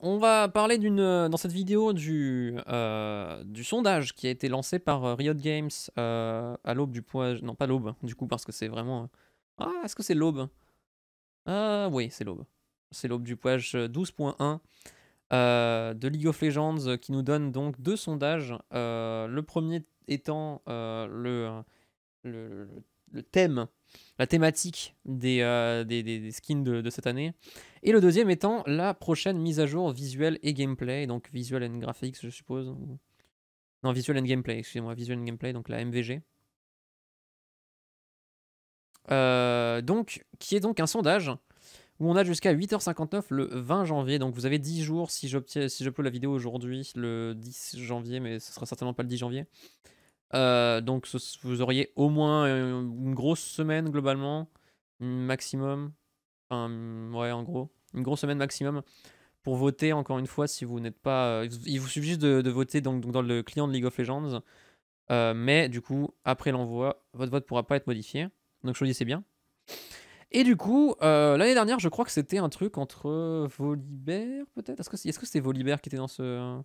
On va parler d'une euh, dans cette vidéo euh, du, sondage qui a été lancé par euh, Riot Games à l'aube du point non pas l'aube du coup parce que c'est vraiment ah est-ce que c'est l'aube ah oui c'est l'aube c'est l'aube du poids 12.1 de League of Legends qui nous donne donc deux sondages le premier étant le, thème la thématique des, skins de cette année et le deuxième étant la prochaine mise à jour visuelle et gameplay, donc visual and graphics, je suppose. Non, visual and gameplay, excusez-moi, visual and gameplay, donc la MVG. Euh, donc, qui est donc un sondage où on a jusqu'à 8h59 le 20 janvier. Donc vous avez 10 jours si j'obtiens si la vidéo aujourd'hui, le 10 janvier, mais ce sera certainement pas le 10 janvier. Euh, donc vous auriez au moins euh, une grosse semaine globalement, maximum. Enfin, ouais, en gros une grosse semaine maximum pour voter. Encore une fois, si vous n'êtes pas, euh, il vous suffit de, voter donc, dans le client de League of Legends. Euh, mais du coup, après l'envoi, votre vote pourra pas être modifié. Donc choisissez bien. Et du coup, euh, l'année dernière, je crois que c'était un truc entre Volibear peut-être. Est-ce que est-ce que c'était Volibear qui était dans ce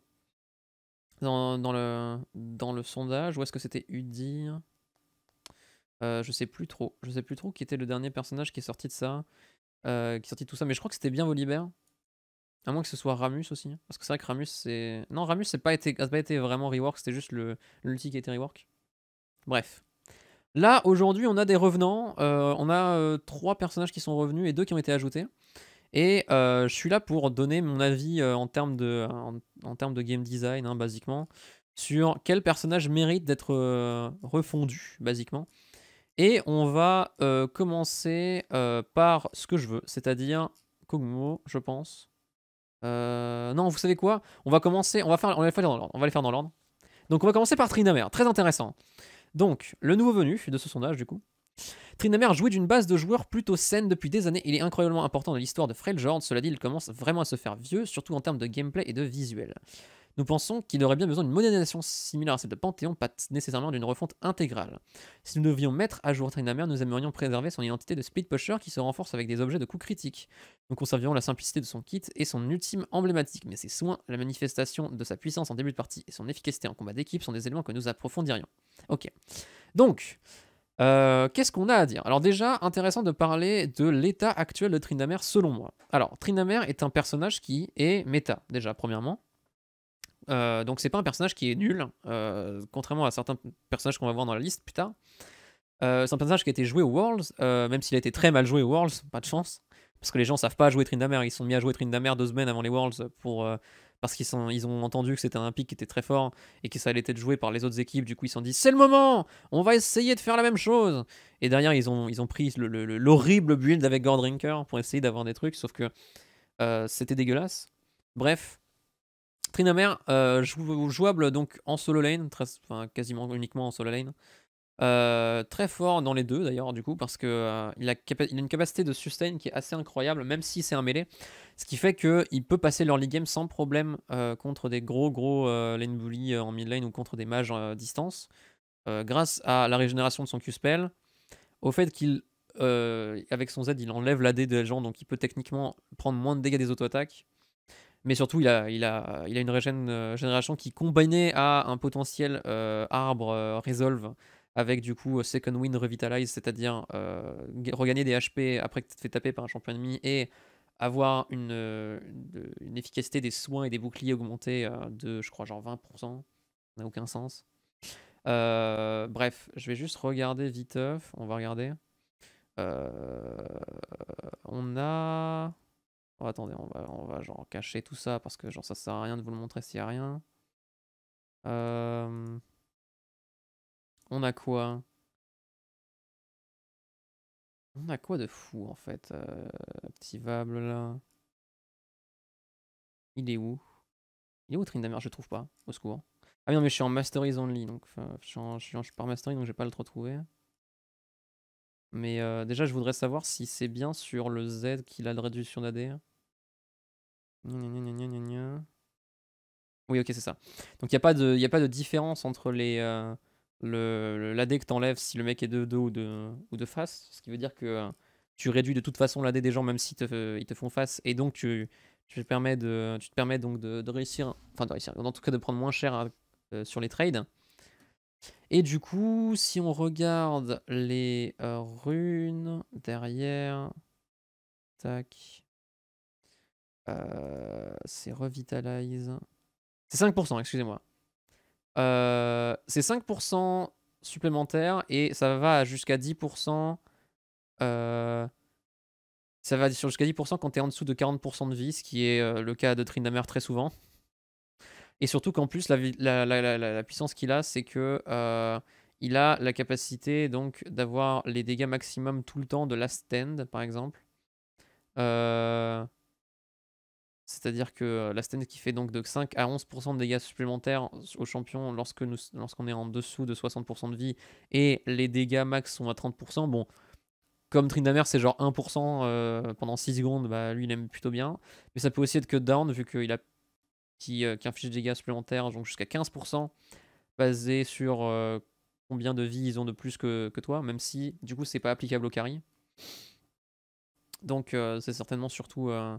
dans, le dans le sondage ou est-ce que c'était Udyr euh, Je sais plus trop. Je sais plus trop qui était le dernier personnage qui est sorti de ça. Euh, qui sortit tout ça. Mais je crois que c'était bien Volibear. À moins que ce soit Ramus aussi. Hein. Parce que c'est vrai que Ramus, c'est. Non, Ramus, c'est pas été, pas été vraiment rework, c'était juste le l'ulti qui était rework. Bref. Là, aujourd'hui, on a des revenants. Euh, on a euh, trois personnages qui sont revenus et deux qui ont été ajoutés. Et je suis là pour donner mon avis en termes de, en, termes de game design, hein, basiquement, sur quel personnage méritent d'être refondus, basiquement, et on va euh, commencer euh, par ce que je veux, c'est-à-dire Kogmo, je pense. Euh, non, vous savez quoi On va commencer, on va, faire, on les faire dans l'ordre. On va faire Donc on va commencer par Trinamer, très intéressant. Donc, le nouveau venu de ce sondage du coup. Trinamer jouit d'une base de joueurs plutôt saine depuis des années. Il est incroyablement important dans l'histoire de Freljord. Cela dit, il commence vraiment à se faire vieux, surtout en termes de gameplay et de visuel. Nous pensons qu'il aurait bien besoin d'une modernisation similaire à celle de Panthéon, pas nécessairement d'une refonte intégrale. Si nous devions mettre à jour trinamer nous aimerions préserver son identité de speed pusher qui se renforce avec des objets de coup critique. Nous conservions la simplicité de son kit et son ultime emblématique, mais ses soins, la manifestation de sa puissance en début de partie et son efficacité en combat d'équipe sont des éléments que nous approfondirions. Ok. Donc, euh, qu'est-ce qu'on a à dire Alors déjà, intéressant de parler de l'état actuel de Tryndamere selon moi. Alors, trinamer est un personnage qui est méta, déjà, premièrement. Euh, donc c'est pas un personnage qui est nul, euh, contrairement à certains personnages qu'on va voir dans la liste plus tard. Euh, c'est un personnage qui a été joué aux Worlds, même s'il a été très mal joué aux Worlds, pas de chance, parce que les gens savent pas jouer Trindamer, ils sont mis à jouer Trindamer deux semaines avant les Worlds pour, parce qu'ils ils ont entendu que c'était un pic qui était très fort et que ça allait être joué par les autres équipes, du coup ils se sont dit c'est le moment, on va essayer de faire la même chose. Et derrière ils ont, ils ont pris l'horrible le, le, build avec Gordrinker pour essayer d'avoir des trucs, sauf que c'était dégueulasse. Bref, Trinomère, euh, jouable donc en solo lane, très, quasiment uniquement en solo lane. Euh, très fort dans les deux d'ailleurs du coup parce que euh, il, a une capacité de sustain qui est assez incroyable même si c'est un mêlé ce qui fait que il peut passer l'early game sans problème contre des gros gros lane bully en mid lane ou contre des mages à distance grâce à la régénération de son Q-spell au fait qu'il avec son Z il enlève l'AD des gens donc il peut techniquement prendre moins de dégâts des auto-attaques mais surtout, il a, une régène, euh, génération qui, combinée à un potentiel euh, arbre euh, résolve avec du coup Second wind Revitalize, c'est-à-dire regagner des HP après que tu te fais taper par un champion ennemi et avoir une, efficacité des soins et des boucliers augmentée de, je crois, genre 20%. Ça n'a aucun sens. bref, je vais juste regarder viteuf. On va regarder. on a. Oh, attendez, on va, on va genre cacher tout ça parce que genre ça sert à rien de vous le montrer s'il n'y a rien. Euh, on a quoi On a quoi de fou en fait euh, Petit Vable là. Il est où Il est où Trindamer Je le trouve pas. Au secours. Ah non mais je suis en Masteries Only donc je, suis en, je, suis je par Mastery donc j'ai pas le retrouver. Mais euh, déjà, je voudrais savoir si c'est bien sur le Z qu'il a de réduction d'AD. Oui, ok, c'est ça. Donc, il n'y a, pas de, a pas de différence entre les euh, l'AD que que t'enlèves si le mec est de dos ou de, ou de face. Ce qui veut dire que euh, tu réduis de toute façon l'AD des gens, même s'ils te, ils te font face. Et donc, tu, te permets, de, tu te permets donc de, réussir, enfin de réussir, en tout cas de prendre moins cher sur les trades. Et du coup, si on regarde les euh, runes derrière, tac, euh, c'est revitalize. C'est 5%, excusez-moi. Euh, c'est 5% supplémentaire et ça va jusqu'à 10%. ça va jusqu'à 10% quand tu es en dessous de 40% de vie, ce qui est le cas de Trindamer très souvent. Et surtout qu'en plus, la, la, la, la puissance qu'il a, c'est que euh, il a la capacité donc d'avoir les dégâts maximum tout le temps de la stand, par exemple. Euh, c'est-à-dire que la stand qui fait donc de 5 à 11% de dégâts supplémentaires aux champions lorsque nous, lorsqu'on est en dessous de 60% de vie et les dégâts max sont à 30%, bon, comme Trindamer c'est genre 1% euh, pendant 6 secondes, bah lui il aime plutôt bien. Mais ça peut aussi être que down vu qu'il a qui, euh, qui des dégâts supplémentaires, donc jusqu'à 15%, basé sur euh, combien de vies ils ont de plus que, que toi, même si du coup c'est pas applicable au carry. Donc euh, c'est certainement surtout. Euh,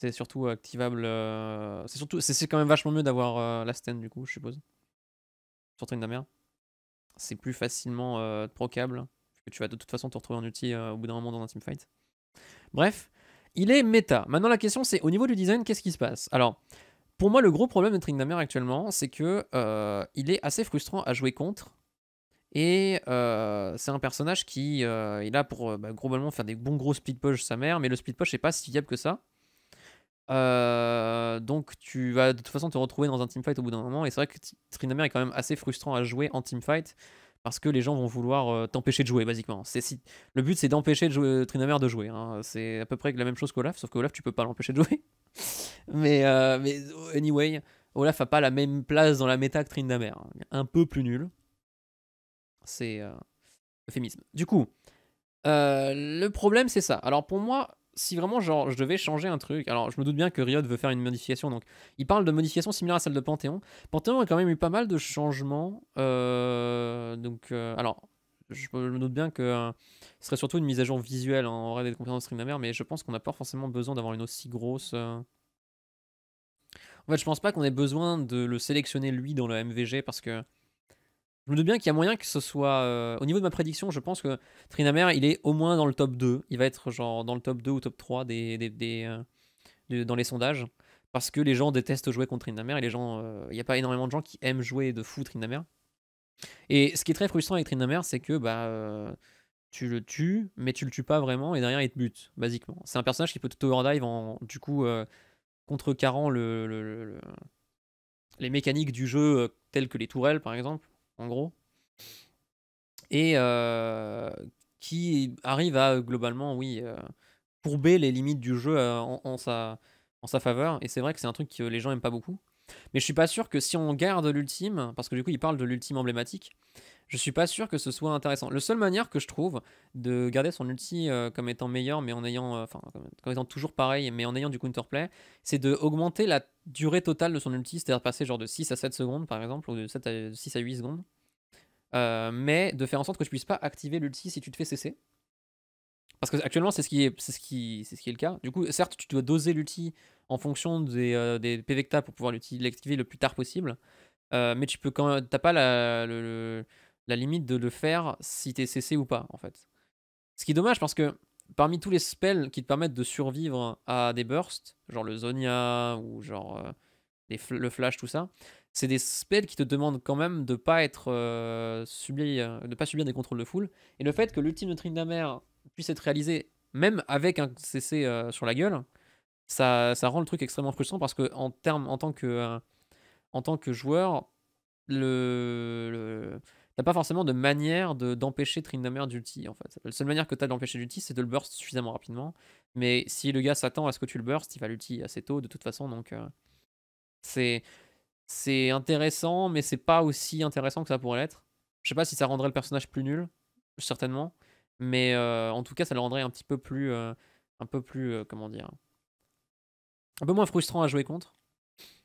c'est surtout activable. c'est surtout. C'est quand même vachement mieux d'avoir la stand du coup, je suppose. Sur Train de C'est plus facilement procable. Parce que tu vas de toute façon te retrouver en outil au bout d'un moment dans un teamfight. Bref, il est méta. Maintenant, la question, c'est au niveau du design, qu'est-ce qui se passe Alors, pour moi, le gros problème de Trinamère actuellement, c'est que euh, il est assez frustrant à jouer contre. Et euh, c'est un personnage qui euh, est là pour bah, globalement faire des bons gros speed push sa mère, mais le speed push n'est pas si viable que ça. donc tu vas de toute façon te retrouver dans un teamfight au bout d'un moment, et c'est vrai que Trindamer est quand même assez frustrant à jouer en teamfight, parce que les gens vont vouloir euh, t'empêcher de jouer, basiquement. C'est si... Le but, c'est d'empêcher de euh, Trinamère de jouer. Hein. C'est à peu près la même chose qu'Olaf, sauf qu'Olaf, tu peux pas l'empêcher de jouer. mais, euh, mais anyway, Olaf a pas la même place dans la méta que Trinamère. Hein. Un peu plus nul. C'est euphémisme. Du coup, le problème, c'est ça. Alors pour moi, si vraiment genre je devais changer un truc, alors je me doute bien que Riot veut faire une modification, donc il parle de modifications similaires à celle de Panthéon. Panthéon a quand même eu pas mal de changements, euh, donc euh, alors je, me doute bien que euh, ce serait surtout une mise à jour visuelle hein, en règle des compétences streamers, mais je pense qu'on n'a pas forcément besoin d'avoir une aussi grosse. En fait, je pense pas qu'on ait besoin de le sélectionner lui dans le MVG parce que je me doute bien qu'il y a moyen que ce soit. Euh, au niveau de ma prédiction, je pense que Trinamer, il est au moins dans le top 2. Il va être genre dans le top 2 ou top 3 des, euh, dans les sondages. Parce que les gens détestent jouer contre Trinamer et Il n'y euh, a pas énormément de gens qui aiment jouer de fou Trinamer. Et ce qui est très frustrant avec Trinamer, c'est que bah tu le tues, mais tu le tues pas vraiment et derrière il te bute, basiquement. C'est un personnage qui peut tout tower dive en du coup contrecarrant le, les mécaniques du jeu telles que les tourelles par exemple, en gros. Et euh, qui arrive à euh, globalement, oui, euh, courber les limites du jeu en, sa, en sa faveur. Et c'est vrai que c'est un truc que les gens n'aiment pas beaucoup. Mais je suis pas sûr que si on garde l'ultime, parce que du coup il parle de l'ultime emblématique, je suis pas sûr que ce soit intéressant. La seule manière que je trouve de garder son ulti euh, comme étant meilleur, mais en ayant, euh, enfin, toujours pareil, mais en ayant du counterplay, c'est d'augmenter la durée totale de son ulti, c'est-à-dire passer genre de 6 à 7 secondes par exemple, ou de 7 à, 6 à 8 secondes. Euh, mais de faire en sorte que je puisse pas activer l'ulti si tu te fais cesser. Parce que actuellement, c'est ce qui est, ce qui, ce qui est le cas. Du coup, certes, tu dois doser l'ulti en fonction des, euh, pvecta pour pouvoir l'activer le plus tard possible. Euh, mais tu peux quand t'as pas la, la limite de le faire si tu es CC ou pas, en fait. Ce qui est dommage parce que parmi tous les spells qui te permettent de survivre à des bursts, genre le Zonia ou genre euh, le Flash, tout ça, c'est des spells qui te demandent quand même de pas être de pas subir des contrôles de foule. Et le fait que l'ultime de Trindamer puisse être réalisé même avec un CC euh, sur la gueule, ça, ça, rend le truc extrêmement frustrant parce que en, terme, en, tant, que, euh, en tant que joueur, le, t'as pas forcément de manière de d'empêcher trinamère Trindamer d'ulti en fait. La seule manière que t'as d'empêcher d'ulti, c'est de le burst suffisamment rapidement. Mais si le gars s'attend à ce que tu le burst, il va l'ulti assez tôt de toute façon. Donc euh, c'est c'est intéressant, mais c'est pas aussi intéressant que ça pourrait l'être. Je sais pas si ça rendrait le personnage plus nul, certainement. Mais euh, en tout cas, ça le rendrait un petit peu plus. Euh, un peu plus. Euh, comment dire Un peu moins frustrant à jouer contre.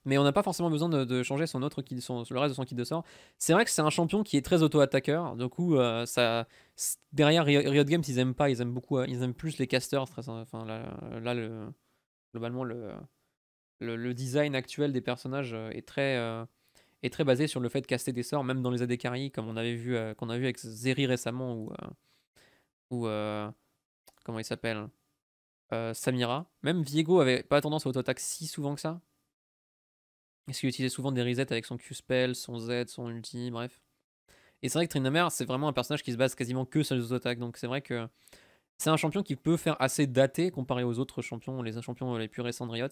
Mais on n'a pas forcément besoin de, changer son autre le reste de son kit de sort. C'est vrai que c'est un champion qui est très auto-attaqueur. Du coup, ça, derrière Riot Games, ils aiment pas. Ils aiment beaucoup. Ils aiment plus les casters. enfin, là, globalement, le, le, design actuel des personnages est très est très basé sur le fait de caster des sorts, même dans les AD comme on avait vu, qu'on a vu avec Zeri récemment, ou euh, comment il s'appelle euh, Samira. Même Viego avait pas tendance à auto-attaque si souvent que ça. Parce qu'il utilisait souvent des resets avec son Q-spell, son Z, son ulti, bref. Et c'est vrai que Trinamer, c'est vraiment un personnage qui se base quasiment que sur les auto-attaques. Donc c'est vrai que c'est un champion qui peut faire assez daté comparé aux autres champions, les champions les plus récents de Riot.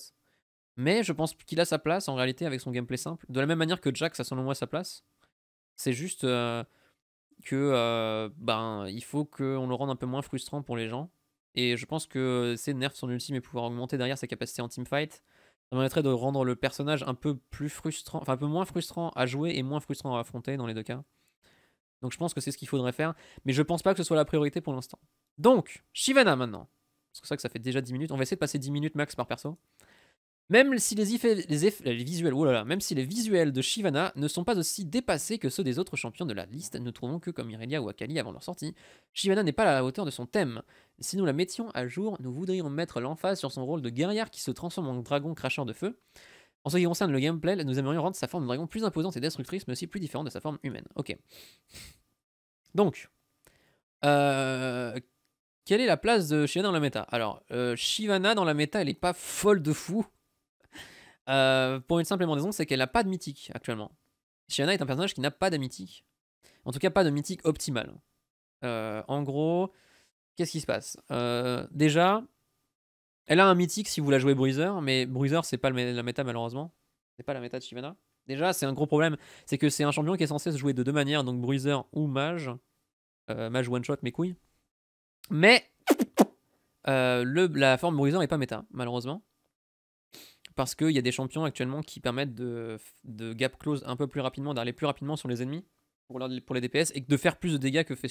Mais je pense qu'il a sa place en réalité avec son gameplay simple. De la même manière que Jax ça selon moi sa place. C'est juste. Euh, que euh, ben il faut qu'on le rende un peu moins frustrant pour les gens. Et je pense que ces nerfs son ultime et pouvoir augmenter derrière sa capacité en teamfight, ça permettrait de rendre le personnage un peu plus frustrant, enfin un peu moins frustrant à jouer et moins frustrant à affronter dans les deux cas. Donc je pense que c'est ce qu'il faudrait faire, mais je pense pas que ce soit la priorité pour l'instant. Donc, Shivana maintenant. c'est pour ça que ça fait déjà 10 minutes, on va essayer de passer 10 minutes max par perso. Même si les, effets, les, visuels, oh là même si les visuels de Shivana ne sont pas aussi dépassés que ceux des autres champions de la liste, nous trouvons que comme Irelia ou Akali avant leur sortie, Shivana n'est pas à la hauteur de son thème. Si nous la mettions à jour, nous voudrions mettre l'emphase sur son rôle de guerrière qui se transforme en dragon cracheur de feu. En ce qui concerne le gameplay, nous aimerions rendre sa forme de dragon plus imposante et destructrice, mais aussi plus différente de sa forme humaine. Ok. Donc, euh, quelle est la place de Shivana dans la méta Alors, euh, Shivana dans la méta, elle n'est pas folle de fou. Euh, pour une simple raison, c'est qu'elle n'a pas de mythique actuellement. Shyvana est un personnage qui n'a pas de mythique. En tout cas, pas de mythique optimal. Euh, en gros, qu'est-ce qui se passe euh, Déjà, elle a un mythique si vous la jouez Bruiser, mais Bruiser, c'est pas la méta malheureusement. C'est pas la méta de Shivana. Déjà, c'est un gros problème. C'est que c'est un champion qui est censé se jouer de deux manières, donc Bruiser ou Mage. mage one-shot, mes couilles. Mais le, la forme Bruiser n'est pas méta, malheureusement parce qu'il y a des champions actuellement qui permettent de, gap close un peu plus rapidement, d'aller plus rapidement sur les ennemis pour, les DPS et de faire plus de dégâts que fait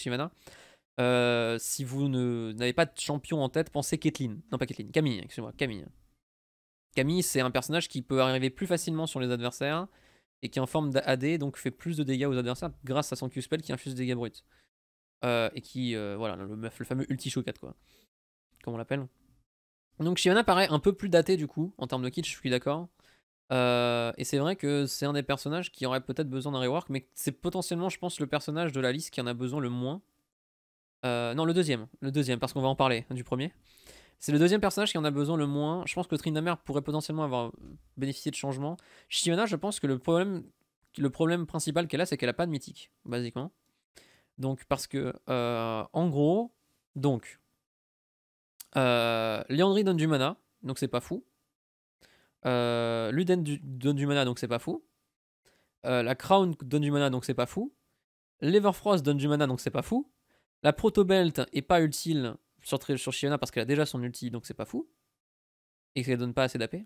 euh, si vous n'avez pas de champion en tête, pensez Caitlyn. Non, pas Caitlyn, Camille, excusez-moi, Camille. Camille, c'est un personnage qui peut arriver plus facilement sur les adversaires et qui en forme d'AD, donc fait plus de dégâts aux adversaires grâce à son Q-Spell qui infuse des dégâts bruts. Euh, et qui, euh, voilà, le, fameux ulti 4, quoi. Comment on l'appelle donc Shiona paraît un peu plus datée, du coup, en termes de kitsch, je suis d'accord. Euh, et c'est vrai que c'est un des personnages qui aurait peut-être besoin d'un rework, mais c'est potentiellement, je pense, le personnage de la liste qui en a besoin le moins. Euh, non, le deuxième, le deuxième, parce qu'on va en parler hein, du premier. C'est le deuxième personnage qui en a besoin le moins. Je pense que Trindamer pourrait potentiellement avoir bénéficié de changements. Shiona, je pense que le problème, principal qu'elle a, c'est qu'elle a pas de mythique, basiquement. Donc, parce que, euh, en gros, donc, euh, donne du mana, donc c'est pas fou. Euh, Luden donne du, mana, euh, donc c'est pas fou. la Crown donne du mana, donc c'est pas fou. L'Everfrost donne du mana, donc c'est pas fou. La Protobelt est pas utile sur, sur Shiona parce qu'elle a déjà son ulti, donc c'est pas fou. Et qu'elle donne pas assez d'AP.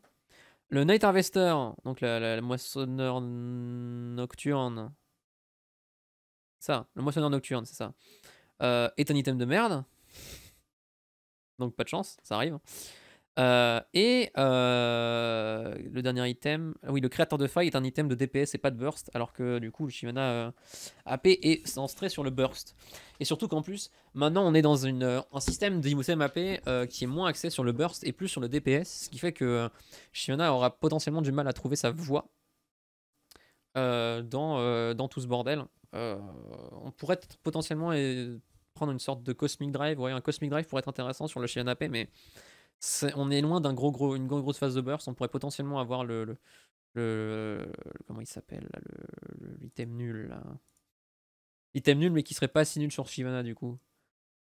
Le Night Harvester, donc la, moissonneur nocturne. Ça, le moissonneur nocturne, c'est ça. Euh, est un item de merde. Donc pas de chance, ça arrive. Euh, et euh, le dernier item, ah oui, le créateur de faille est un item de DPS et pas de burst, alors que du coup, le euh, AP est centré sur le burst. Et surtout qu'en plus, maintenant on est dans un système d'Imusem AP qui est moins axé sur le burst et plus sur le DPS, ce qui fait que Shimana aura potentiellement du mal à trouver sa voie dans, dans tout ce bordel. on pourrait être potentiellement prendre une sorte de Cosmic Drive. Ouais, un Cosmic Drive pourrait être intéressant sur le chien AP, mais on est loin d'un gros, gros, une grosse, grosse phase de burst. On pourrait potentiellement avoir le. le, comment il s'appelle L'item nul. l'item nul, mais qui serait pas si nul sur Shivana du coup.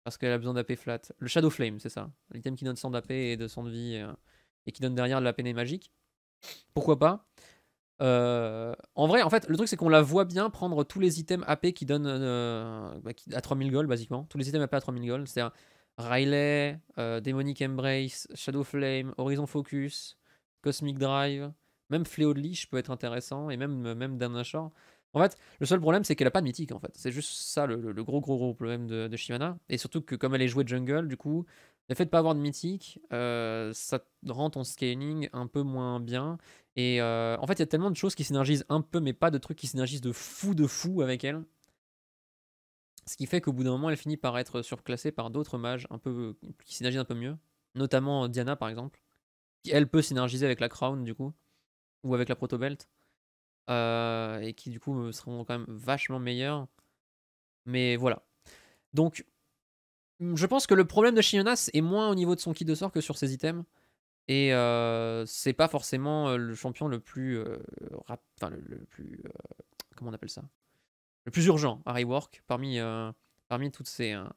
Parce qu'elle a besoin d'AP flat. Le Shadow Flame, c'est ça. L'item qui donne 100 d'AP et 200 de vie. Euh, et, qui donne derrière de la peine magique. Pourquoi pas euh, en vrai, en fait, le truc c'est qu'on la voit bien prendre tous les items AP qui donnent euh, bah, à 3000 gold, basiquement. Tous les items AP à 3000 gold, c'est-à-dire Riley, euh, Demonic Embrace, Shadow Flame, Horizon Focus, Cosmic Drive, même Fléau de Lich peut être intéressant, et même, même En fait, le seul problème c'est qu'elle a pas de mythique en fait. C'est juste ça le, gros gros gros problème de, de Shivana. Et surtout que comme elle est jouée jungle, du coup, le fait de pas avoir de mythique, ça rend ton scaling un peu moins bien. Et euh, en fait, il y a tellement de choses qui synergisent un peu, mais pas de trucs qui synergisent de fou de fou avec elle. Ce qui fait qu'au bout d'un moment, elle finit par être surclassée par d'autres mages un peu, qui synergisent un peu mieux. Notamment euh, Diana, par exemple. Qui, elle peut synergiser avec la Crown, du coup. Ou avec la Protobelt. belt euh, et qui, du coup, seront quand même vachement meilleurs. Mais voilà. Donc, je pense que le problème de Shionas est moins au niveau de son kit de sort que sur ses items. Et c'est pas forcément le champion le plus. rapide, enfin, le, plus. comment on appelle ça Le plus urgent à rework parmi, parmi toutes ces, hein,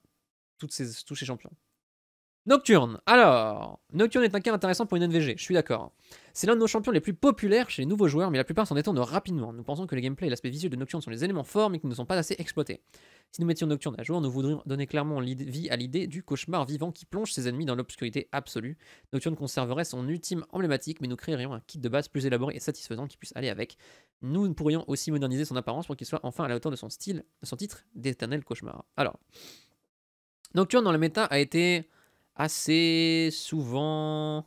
toutes ces, tous ces champions. Nocturne. Alors, Nocturne est un cas intéressant pour une NVG, je suis d'accord. C'est l'un de nos champions les plus populaires chez les nouveaux joueurs, mais la plupart s'en détournent rapidement. Nous pensons que le gameplay et l'aspect visuel de Nocturne sont des éléments forts, mais qui ne sont pas assez exploités. Si nous mettions Nocturne à jour, nous voudrions donner clairement vie à l'idée du cauchemar vivant qui plonge ses ennemis dans l'obscurité absolue. Nocturne conserverait son ultime emblématique, mais nous créerions un kit de base plus élaboré et satisfaisant qui puisse aller avec. Nous pourrions aussi moderniser son apparence pour qu'il soit enfin à la hauteur de son style, de son titre d'éternel cauchemar. Alors, Nocturne dans la méta a été assez souvent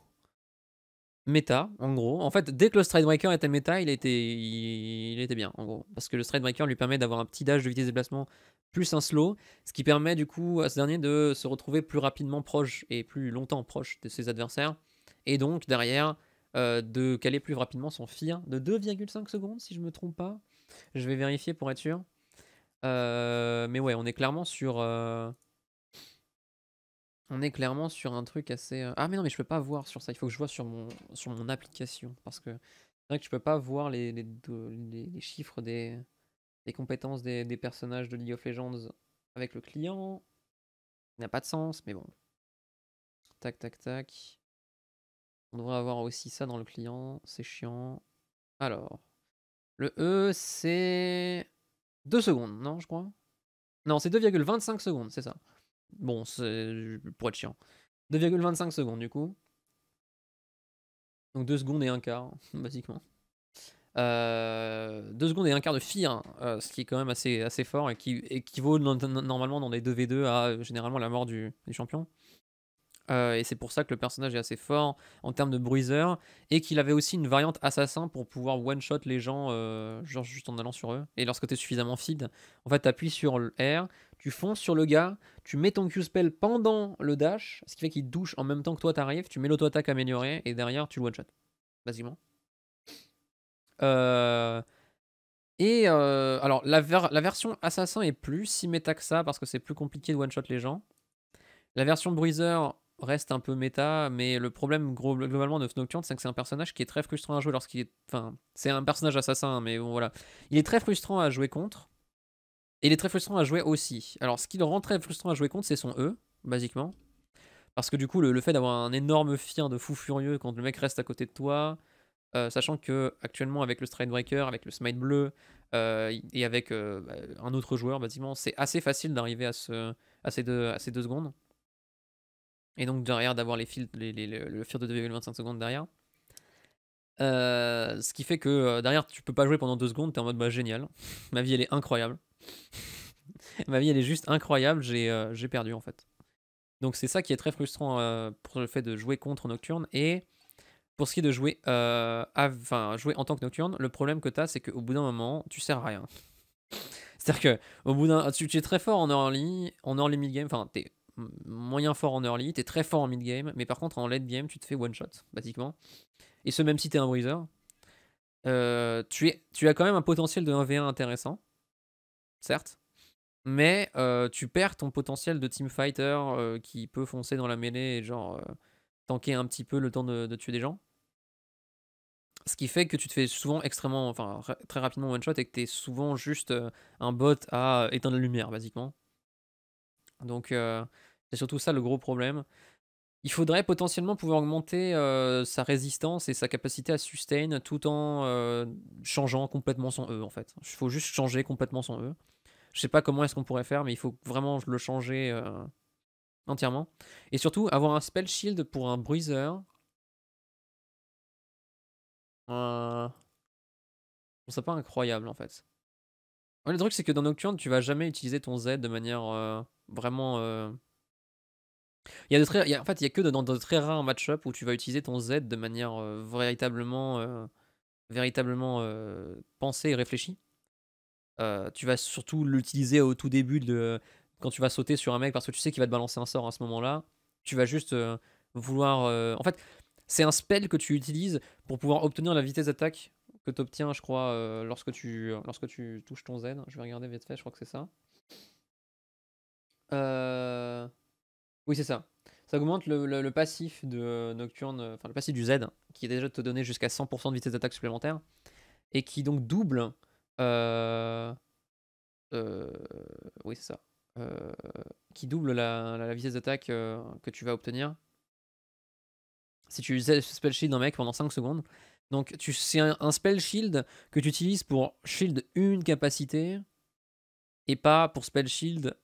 méta, en gros. En fait, dès que le Stride était méta, il était, il, était bien, en gros. Parce que le Stride lui permet d'avoir un petit dash de vitesse de déplacement plus un slow, ce qui permet du coup à ce dernier de se retrouver plus rapidement proche et plus longtemps proche de ses adversaires. Et donc, derrière, euh, de caler plus rapidement son fear de 2,5 secondes, si je me trompe pas. Je vais vérifier pour être sûr. Euh, mais ouais, on est clairement sur... Euh, on est clairement sur un truc assez. Euh, ah, mais non, mais je peux pas voir sur ça. Il faut que je vois sur mon, sur mon application. Parce que c'est vrai que je peux pas voir les, les, chiffres des, des compétences des, des, personnages de League of Legends avec le client. Il n'a pas de sens, mais bon. Tac, tac, tac. On devrait avoir aussi ça dans le client. C'est chiant. Alors. Le E, c'est. 2 secondes, non, je crois Non, c'est 2,25 secondes, c'est ça. Bon, c'est pour être chiant. 2,25 secondes du coup. Donc 2 secondes et un quart, basiquement. 2 euh, secondes et un quart de fire, hein, euh, ce qui est quand même assez, assez fort et qui équivaut normalement dans des 2v2 à euh, généralement la mort du, champion. et c'est pour ça que le personnage est assez fort en termes de bruiser et qu'il avait aussi une variante assassin pour pouvoir one shot les gens genre juste en allant sur eux. Et lorsque tu suffisamment feed, en fait, tu appuies sur le R, tu fonces sur le gars, tu mets ton Q-spell pendant le dash, ce qui fait qu'il douche en même temps que toi t'arrives, tu mets l'auto-attaque améliorée et derrière tu le one-shot. Basiquement. Euh, et euh, alors, la, version assassin est plus si méta que ça parce que c'est plus compliqué de one-shot les gens. La version bruiser reste un peu méta, mais le problème globalement de Nocturne, c'est que c'est un personnage qui est très frustrant à jouer lorsqu'il est. Enfin, c'est un personnage assassin, hein, mais bon voilà. Il est très frustrant à jouer contre et il est très frustrant à jouer aussi. Alors, ce qui le rend très frustrant à jouer contre, c'est son E, basiquement. Parce que du coup, le, fait d'avoir un énorme fien de fou furieux quand le mec reste à côté de toi, euh, sachant que actuellement avec le Stridebreaker, avec le Smite bleu euh, et avec euh, bah, un autre joueur, bâtiment, c'est assez facile d'arriver à, ces deux, secondes. Et donc derrière d'avoir les, le fear de 2,25 secondes derrière. ce qui fait que derrière tu peux pas jouer pendant deux secondes, t'es en mode bah génial, ma vie elle est incroyable. ma vie, elle est juste incroyable. Euh, j'ai perdu, en fait. Donc, c'est ça qui est très frustrant euh, pour le fait de jouer contre Nocturne. Et pour ce qui est de jouer, euh, enfin, jouer en tant que Nocturne, le problème que tu as, c'est qu'au bout d'un moment, tu sers à rien. C'est-à-dire que au bout d'un, tu, es très fort en early, en early mid game, enfin t'es moyen fort en early, es très fort en mid game, mais par contre en late game tu te fais one shot basiquement. Et ce même si t'es un bruiser, tu es, tu as quand même un potentiel de 1v1 intéressant, certes, mais euh, tu perds ton potentiel de team fighter euh, qui peut foncer dans la mêlée et genre euh, tanker un petit peu le temps de, tuer des gens. Ce qui fait que tu te fais souvent extrêmement, enfin très rapidement one shot et que es souvent juste un bot à éteindre la lumière basiquement. Donc c'est surtout ça le gros problème. Il faudrait potentiellement pouvoir augmenter sa résistance et sa capacité à sustain tout en changeant complètement son E en fait. Il faut juste changer complètement son E. Je sais pas comment est-ce qu'on pourrait faire, mais il faut vraiment le changer euh, entièrement. Et surtout, avoir un spell shield pour un bruiser. Euh... c'est pas incroyable en fait. le truc, c'est que dans Nocturne, tu vas jamais utiliser ton Z de manière euh, vraiment. Euh, il y a en fait, il y a que dans de très rares match-up où tu vas utiliser ton Z de manière véritablement, véritablement pensée et réfléchie. Euh, tu vas surtout l'utiliser au tout début de quand tu vas sauter sur un mec parce que tu sais qu'il va te balancer un sort à ce moment-là. Tu vas juste euh, vouloir. Euh, en fait, c'est un spell que tu utilises pour pouvoir obtenir la vitesse d'attaque que tu obtiens, je crois, lorsque, tu, lorsque tu touches ton Z. Je vais regarder vite fait, je crois que c'est ça. Oui, c'est ça. Ça augmente le, le, passif de Nocturne, enfin le passif du Z, hein, qui est déjà de te donner jusqu'à 100% de vitesse d'attaque supplémentaire, et qui donc double euh, euh, oui, c'est ça. Euh, qui double la, vitesse d'attaque que tu vas obtenir si tu ce spell shield d'un mec pendant 5 secondes. Donc tu c'est un, spell shield que tu utilises pour shield une capacité et pas pour spell shield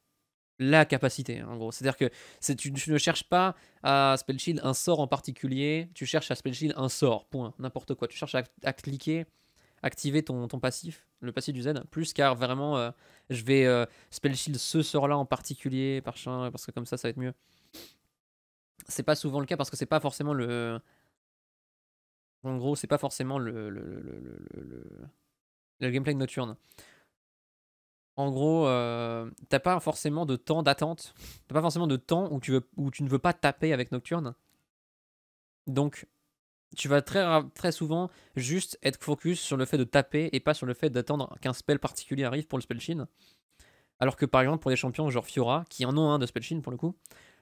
la capacité hein, en gros. C'est-à-dire que tu, ne cherches pas à spell shield un sort en particulier, tu cherches à spell shield un sort, point, n'importe quoi. Tu cherches à cliquer activer ton, ton passif, le passif du Z, plus car vraiment euh, je vais euh, spell shield ce sort là en particulier, par parce que comme ça ça va être mieux. C'est pas souvent le cas parce que c'est pas forcément le. En gros, c'est pas forcément le, le, le, le gameplay de nocturne. En gros, euh, t'as pas forcément de temps d'attente, t'as pas forcément de temps où tu, veux, où tu ne veux pas taper avec Nocturne. Donc, tu vas très, très souvent juste être focus sur le fait de taper et pas sur le fait d'attendre qu'un spell particulier arrive pour le spell shine Alors que par exemple pour des champions genre Fiora, qui en ont un de spell shine pour le coup,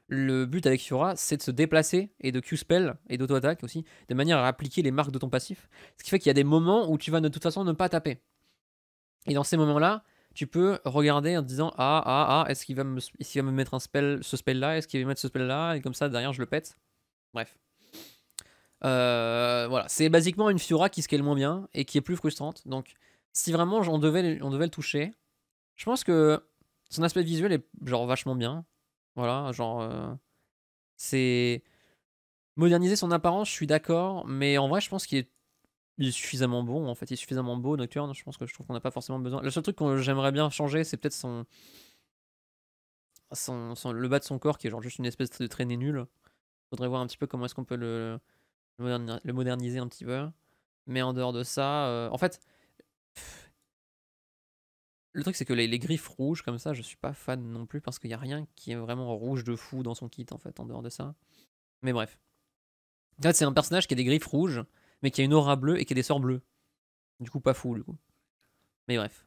le but avec Fiora c'est de se déplacer et de Q-spell et d'auto-attaque aussi, de manière à appliquer les marques de ton passif. Ce qui fait qu'il y a des moments où tu vas de toute façon ne pas taper. Et dans ces moments-là, tu peux regarder en te disant Ah, ah, ah, est-ce qu'il va, me, va me mettre un spell, ce spell-là Est-ce qu'il va mettre ce spell-là Et comme ça, derrière, je le pète. Bref. Euh, voilà, c'est basiquement une Fiora qui scale moins bien et qui est plus frustrante. Donc, si vraiment on devait, on devait le toucher, je pense que son aspect visuel est genre vachement bien. Voilà, genre. Euh, c'est. Moderniser son apparence, je suis d'accord, mais en vrai, je pense qu'il est, suffisamment bon, en fait. Il est suffisamment beau, Nocturne. Je pense que je trouve qu'on n'a pas forcément besoin. Le seul truc que j'aimerais bien changer, c'est peut-être son... son... Son, le bas de son corps qui est genre juste une espèce de traînée nulle. Faudrait voir un petit peu comment est-ce qu'on peut le le, moderniser, un petit peu. Mais en dehors de ça, euh, en fait, le truc c'est que les, griffes rouges comme ça, je suis pas fan non plus parce qu'il y a rien qui est vraiment rouge de fou dans son kit en fait, en dehors de ça. Mais bref. En c'est un personnage qui a des griffes rouges, mais qui a une aura bleue et qui a des sorts bleus. Du coup, pas fou, du coup. Mais bref.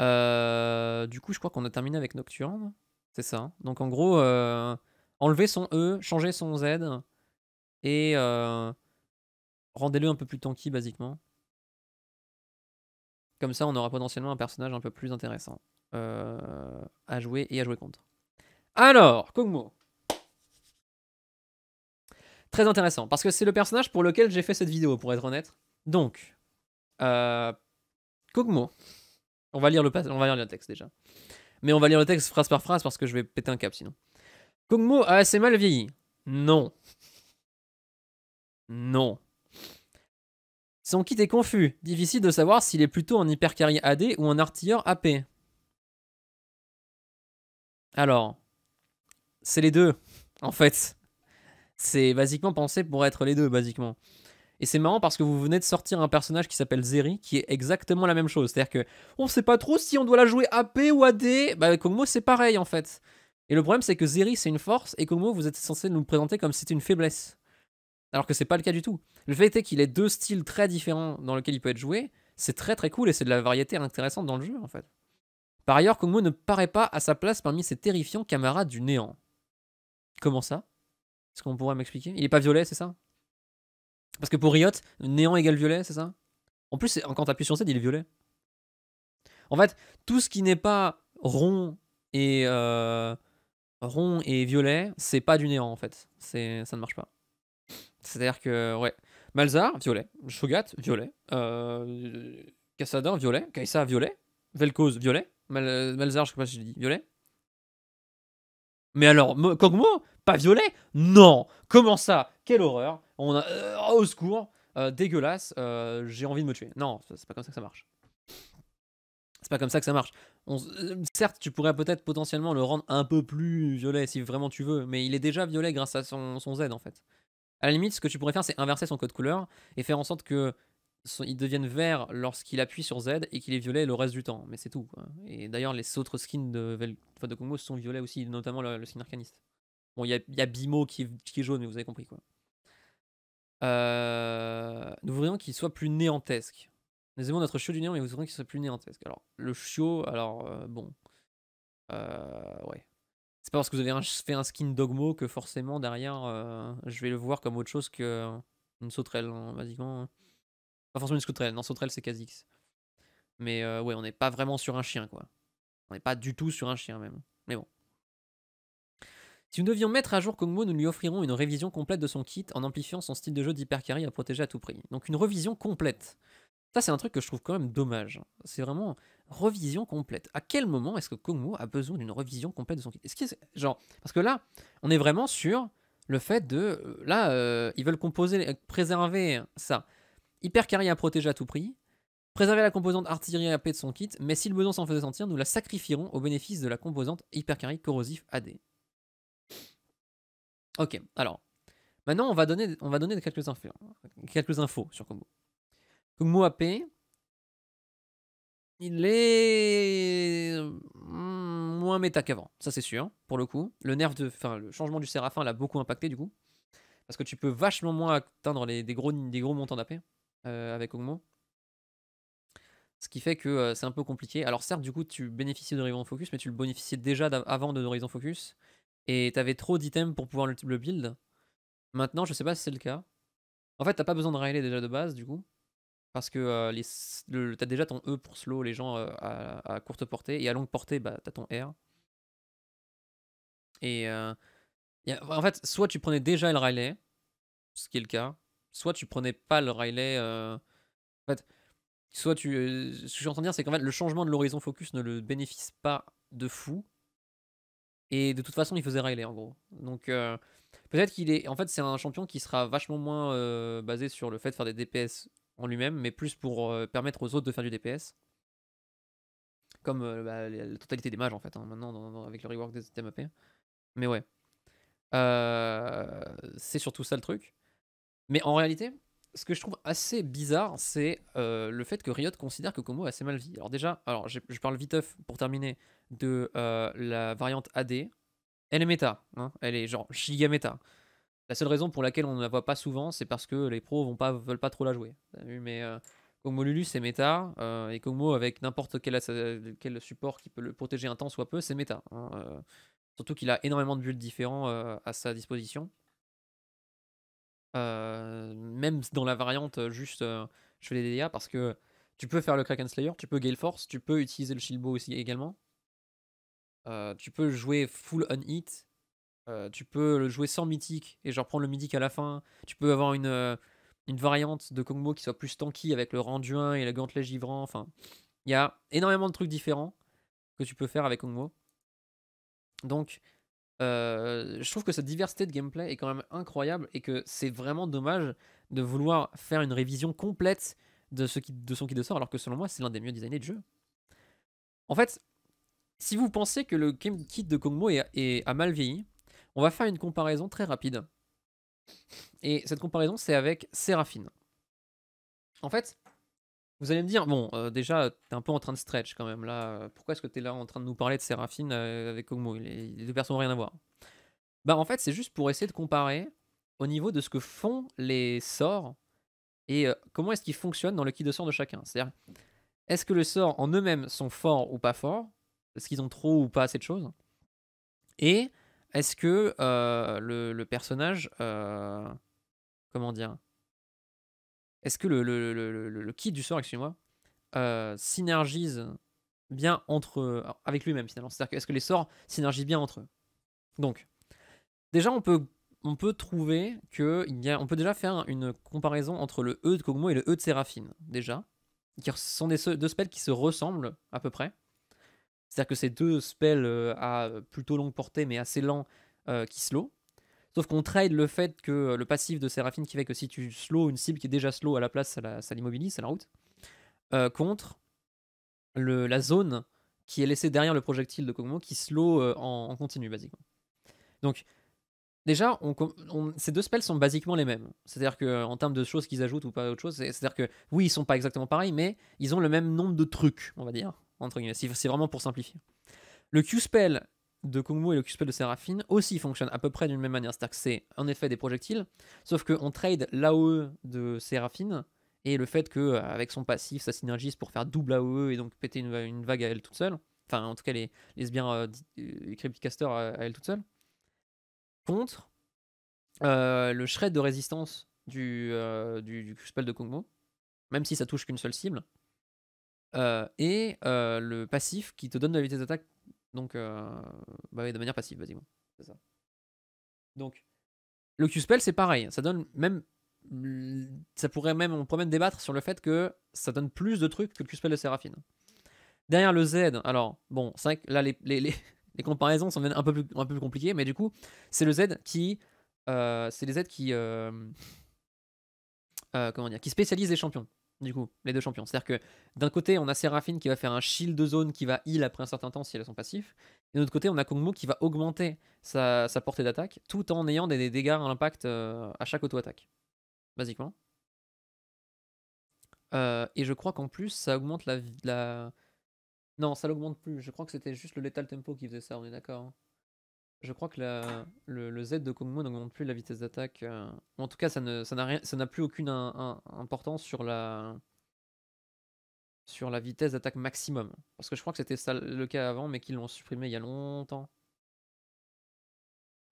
Euh, du coup, je crois qu'on a terminé avec Nocturne. C'est ça. Donc en gros, euh, enlever son E, changer son Z, et euh, rendez-le un peu plus tanky, basiquement. Comme ça, on aura potentiellement un personnage un peu plus intéressant euh, à jouer et à jouer contre. Alors, Kogmo. Très intéressant, parce que c'est le personnage pour lequel j'ai fait cette vidéo, pour être honnête. Donc, euh, Kogmo. On va, lire le texte déjà. Mais on va lire le texte phrase par phrase parce que je vais péter un cap sinon. Kogmo a assez mal vieilli. Non. Non. Son kit est confus, difficile de savoir s'il est plutôt un hypercarrier AD ou un artilleur AP. Alors, c'est les deux, en fait. C'est basiquement pensé pour être les deux, basiquement. Et c'est marrant parce que vous venez de sortir un personnage qui s'appelle Zeri, qui est exactement la même chose. C'est-à-dire que on sait pas trop si on doit la jouer AP ou AD. Bah, Kongmo, c'est pareil, en fait. Et le problème, c'est que Zeri, c'est une force, et Kongmo, vous êtes censé nous le présenter comme si c'était une faiblesse alors que c'est pas le cas du tout. Le fait est qu'il ait deux styles très différents dans lesquels il peut être joué, c'est très très cool et c'est de la variété intéressante dans le jeu en fait. Par ailleurs, Kongmo ne paraît pas à sa place parmi ses terrifiants camarades du néant. Comment ça Est-ce qu'on pourrait m'expliquer Il est pas violet, c'est ça Parce que pour Riot, néant égale violet, c'est ça En plus, quand t'appuies sur Z, il est violet. En fait, tout ce qui n'est pas rond et euh, rond et violet, c'est pas du néant en fait. Ça ne marche pas. C'est-à-dire que, ouais. Malzar, violet. Shogat, violet. Euh, violet. Kaisa, violet. Velkoz, violet. Mal Malzar, je sais pas si je dis violet. Mais alors, Kogmo, pas violet Non Comment ça Quelle horreur On euh, Au secours euh, Dégueulasse, euh, j'ai envie de me tuer. Non, c'est pas comme ça que ça marche. C'est pas comme ça que ça marche. certes, tu pourrais peut-être potentiellement le rendre un peu plus violet si vraiment tu veux, mais il est déjà violet grâce à son, son Z en fait. À la limite, ce que tu pourrais faire, c'est inverser son code couleur et faire en sorte que devienne vert lorsqu'il appuie sur Z et qu'il est violet le reste du temps. Mais c'est tout. Et d'ailleurs, les autres skins de, Vel... de sont violets aussi, notamment le, skin arcaniste. Bon, il y, a, Bimo qui est, jaune, mais vous avez compris quoi. Euh, nous voudrions qu'il soit plus néantesque. Nous aimons notre chiot du néant, mais nous voudrions qu'il soit plus néantesque. Alors, le chiot, alors euh, bon. Euh, ouais c'est pas parce que vous avez fait un skin Dogmo que forcément derrière euh, je vais le voir comme autre chose que euh, une sauterelle, hein, basiquement. Hein. Pas forcément une sauterelle, non, sauterelle c'est Kha'Zix. Mais euh, ouais, on n'est pas vraiment sur un chien quoi. On n'est pas du tout sur un chien même. Mais bon. Si nous devions mettre à jour Kongmo, nous lui offrirons une révision complète de son kit en amplifiant son style de jeu d'hypercarry à protéger à tout prix. Donc une revision complète. Ça c'est un truc que je trouve quand même dommage. C'est vraiment revision complète. À quel moment est-ce que Kongmo a besoin d'une revision complète de son kit ce genre parce que là, on est vraiment sur le fait de euh, là, euh, ils veulent composer, euh, préserver ça. Hypercarie à protéger à tout prix, préserver la composante artillerie AP de son kit, mais si le besoin s'en faisait sentir, nous la sacrifierons au bénéfice de la composante hypercarie corrosif AD. Ok, alors maintenant on va donner, on va donner quelques infos, quelques infos sur Kongmo. Kongmo AP, il est hmm, moins méta qu'avant, ça c'est sûr, pour le coup. Le nerf de, enfin, le changement du séraphin l'a beaucoup impacté du coup, parce que tu peux vachement moins atteindre les, des, gros, des gros montants d'AP euh, avec augment, Ce qui fait que euh, c'est un peu compliqué. Alors certes, du coup, tu bénéficies Horizon Focus, mais tu le bénéficiais déjà avant de Horizon Focus, et t'avais trop d'items pour pouvoir le, build. Maintenant, je sais pas si c'est le cas. En fait, t'as pas besoin de railer déjà de base, du coup. Parce que euh, t'as déjà ton E pour slow, les gens euh, à, courte portée, et à longue portée, bah, t'as ton R. Et euh, en fait, soit tu prenais déjà le Riley, ce qui est le cas, soit tu prenais pas le Riley. en fait, soit tu. ce que je suis dire, c'est qu'en fait, le changement de l'horizon focus ne le bénéficie pas de fou. Et de toute façon, il faisait Riley en gros. Donc. Peut-être qu'il est. En fait, c'est un champion qui sera vachement moins basé sur le fait de faire des DPS lui-même, mais plus pour euh, permettre aux autres de faire du DPS. Comme euh, bah, la totalité des mages en fait, hein, maintenant avec le rework des systèmes AP. Mais ouais. Euh, c'est surtout ça le truc. Mais en réalité, ce que je trouve assez bizarre, c'est le fait que Riot considère que Como a assez mal vie. Alors déjà, alors je, je parle viteuf pour terminer de la variante AD. Elle est méta, hein. elle est genre giga méta. La seule raison pour laquelle on ne la voit pas souvent, c'est parce que les pros ne pas, veulent pas trop la jouer. Mais euh, Lulu, c'est méta. Euh, et Kongmo avec n'importe quel, support qui peut le protéger un temps soit peu, c'est méta. Hein, euh. surtout qu'il a énormément de builds différents euh, à sa disposition. même dans la variante juste je fais des dégâts parce que tu peux faire le Kraken Slayer, tu peux Gale Force, tu peux utiliser le Shilbo aussi également. tu peux jouer full on hit, euh, tu peux le jouer sans mythique et genre prendre le mythique à la fin. Tu peux avoir une, euh, une variante de Kongmo qui soit plus tanky avec le rendu 1 et la gantelet givrant. Enfin, il y a énormément de trucs différents que tu peux faire avec Kongmo. Donc, euh, je trouve que cette diversité de gameplay est quand même incroyable et que c'est vraiment dommage de vouloir faire une révision complète de, ce de son kit de sort alors que selon moi, c'est l'un des mieux designés de jeu. En fait, si vous pensez que le kit de Kongmo est, est, mal vieilli, on va faire une comparaison très rapide. Et cette comparaison, c'est avec Séraphine. En fait, vous allez me dire, bon, euh, déjà, t'es un peu en train de stretch quand même là. Pourquoi est-ce que t'es là en train de nous parler de Séraphine euh, avec Kogmo les, deux personnes n'ont rien à voir. Bah, en fait, c'est juste pour essayer de comparer au niveau de ce que font les sorts et euh, comment est-ce qu'ils fonctionnent dans le kit de sort de chacun. C'est-à-dire, est-ce que les sorts en eux-mêmes sont forts ou pas forts Est-ce qu'ils ont trop ou pas assez de choses Et est-ce que euh, le, personnage. Euh, comment dire Est-ce que le, kit du sort, excuse-moi, euh, synergise bien entre. avec lui-même finalement C'est-à-dire que est-ce que les sorts synergisent bien entre eux Donc, déjà, on peut, on peut trouver que. on peut déjà faire une comparaison entre le E de Kogmo et le E de Séraphine, déjà. Qui sont des, deux spells qui se ressemblent à peu près c'est-à-dire que c'est deux spells euh, à plutôt longue portée, mais assez lent, euh, qui slow. Sauf qu'on trade le fait que euh, le passif de Séraphine qui fait que si tu slow une cible qui est déjà slow à la place, ça l'immobilise, ça la route, contre la zone qui est laissée derrière le projectile de Kogmo qui slow en, continu, basiquement. Donc, déjà, ces deux spells sont basiquement les mêmes. C'est-à-dire qu'en termes de choses qu'ils ajoutent ou pas autre chose, c'est-à-dire que oui, ils sont pas exactement pareils, mais ils ont le même nombre de trucs, on va dire. C'est vraiment pour simplifier. Le Q-Spell de Kongmo et le Q-Spell de Séraphine aussi fonctionnent à peu près d'une même manière. C'est-à-dire que c'est en effet des projectiles, sauf qu'on trade l'AOE de Séraphine et le fait qu'avec euh, son passif, ça synergise pour faire double AOE et donc péter une, vague à elle toute seule. Enfin, en tout cas, les, euh, euh, les sbires à, à, elle toute seule. Contre le shred de résistance du, q spell de Kongmo, même si ça touche qu'une seule cible, euh, et euh, le passif qui te donne de la vitesse d'attaque. Donc, euh, bah de manière passive, basiquement. C'est ça. Donc, le Q-Spell, c'est pareil. Ça donne même. Ça pourrait même, on pourrait même débattre sur le fait que ça donne plus de trucs que le Q-Spell de Séraphine. Derrière le Z, alors, bon, c'est vrai que là, les, comparaisons sont un peu, plus, un plus compliquées, mais du coup, c'est le Z qui. c'est les Z qui. comment dire Qui spécialise les champions du coup, les deux champions. C'est-à-dire que d'un côté, on a Seraphine qui va faire un shield de zone qui va heal après un certain temps si elles sont passives. Et de l'autre côté, on a Kongmo qui va augmenter sa, portée d'attaque tout en ayant des, dégâts à l'impact euh, à chaque auto-attaque. Basiquement. Euh, et je crois qu'en plus, ça augmente la, la... Non, ça l'augmente plus. Je crois que c'était juste le Lethal Tempo qui faisait ça, on est d'accord. Hein je crois que la, le, Z de Kongmo n'augmente plus la vitesse d'attaque. Euh, en tout cas, ça n'a ça plus aucune importance sur la, sur la vitesse d'attaque maximum. Parce que je crois que c'était ça le cas avant, mais qu'ils l'ont supprimé il y a longtemps.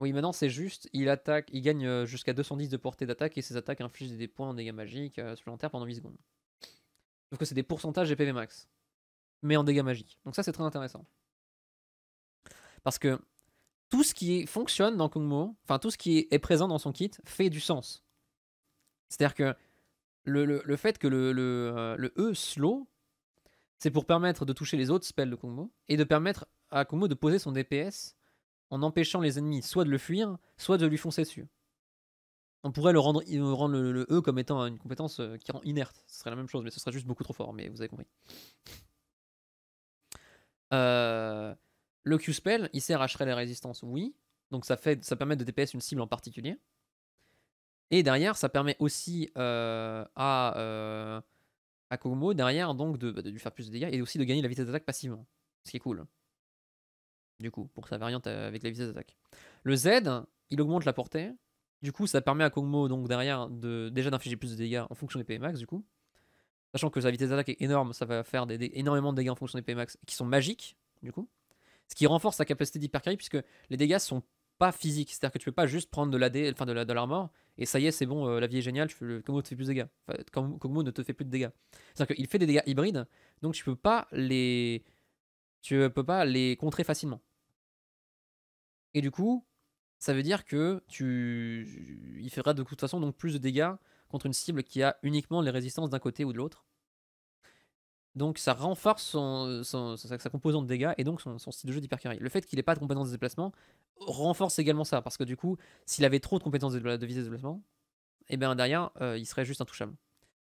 Oui, maintenant c'est juste, il attaque, il gagne euh, jusqu'à 210 de portée d'attaque et ses attaques infligent des points en dégâts magiques sur euh, supplémentaires pendant 8 secondes. Sauf que c'est des pourcentages GPV PV max, mais en dégâts magiques. Donc ça c'est très intéressant. Parce que tout ce qui fonctionne dans Kongmo, enfin tout ce qui est présent dans son kit, fait du sens. C'est-à-dire que le, fait que euh, le, E slow, c'est pour permettre de toucher les autres spells de Kongmo, et de permettre à Kongmo de poser son DPS en empêchant les ennemis soit de le fuir, soit de lui foncer dessus. On pourrait le rendre, euh, le, E comme étant une compétence euh, qui rend inerte. Ce serait la même chose, mais ce serait juste beaucoup trop fort, mais vous avez compris. Euh, le Q-Spell, il sert à résistances, la résistance, oui. Donc ça, fait, ça permet de DPS une cible en particulier. Et derrière, ça permet aussi euh, à, euh, à derrière, donc, bah, de, lui faire plus de dégâts et aussi de gagner la vitesse d'attaque passivement. Ce qui est cool. Du coup, pour sa variante euh, avec la vitesse d'attaque. Le Z, il augmente la portée. Du coup, ça permet à Kogmo, donc derrière, de, déjà d'infliger plus de dégâts en fonction des PMAX, du coup. Sachant que sa vitesse d'attaque est énorme, ça va faire des, énormément de dégâts en fonction des PMAX, qui sont magiques, du coup. Ce qui renforce sa capacité d'hypercarry puisque les dégâts sont pas physiques. C'est-à-dire que tu peux pas juste prendre de l'AD, enfin de l'armor, et ça y est, c'est bon, euh, la vie est géniale, tu plus ne te fait plus de dégâts. C'est-à-dire qu'il fait des dégâts hybrides, donc tu peux pas les. Tu peux pas les contrer facilement. Et du coup, ça veut dire que tu. Il fera de toute façon donc plus de dégâts contre une cible qui a uniquement les résistances d'un côté ou de l'autre. Donc ça renforce son, sa, composante de dégâts et donc son, son style de jeu d'hypercarry. Le fait qu'il n'ait pas de compétence de déplacement renforce également ça, parce que du coup, s'il avait trop de compétences de, de de déplacement, et eh bien derrière, euh, il serait juste intouchable.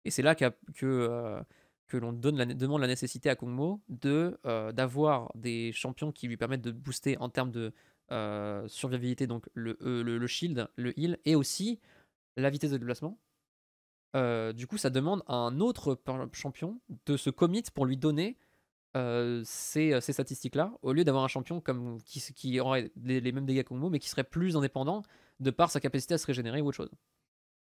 Et c'est là que, euh, que l'on demande la nécessité à Kongmo de, euh, d'avoir des champions qui lui permettent de booster en termes de survivabilité, donc le, le, shield, le heal, et aussi la vitesse de déplacement, euh, du coup, ça demande à un autre champion de se commit pour lui donner euh, euh, ces, statistiques-là, au lieu d'avoir un champion comme, qui, qui aurait les, mêmes dégâts que mais qui serait plus indépendant de par sa capacité à se régénérer ou autre chose.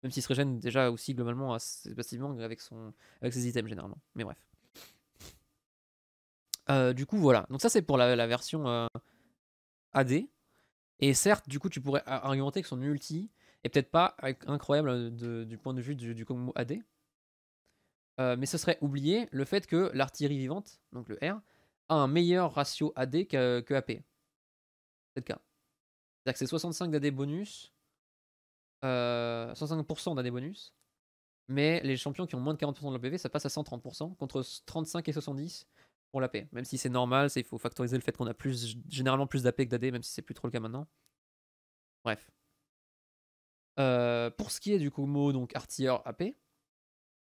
Même s'il se régène déjà aussi globalement assez passivement avec, ses items généralement. Mais bref. du coup, voilà. Donc ça, c'est pour la, version AD. Et certes, du coup, tu pourrais argumenter que son multi et peut-être pas incroyable euh, du point de vue du, combo AD. Euh, mais ce serait oublier le fait que l'artillerie vivante, donc le R, a un meilleur ratio AD que, AP. C'est le cas. C'est-à-dire que c'est 65 d'AD bonus, euh, 65% d'AD bonus, mais les champions qui ont moins de 40% de PV, ça passe à 130% contre 35 et 70 pour l'AP. Même si c'est normal, il faut factoriser le fait qu'on a plus, généralement plus d'AP que d'AD, même si c'est plus trop le cas maintenant. Bref. Euh, pour ce qui est du combo donc artilleur AP,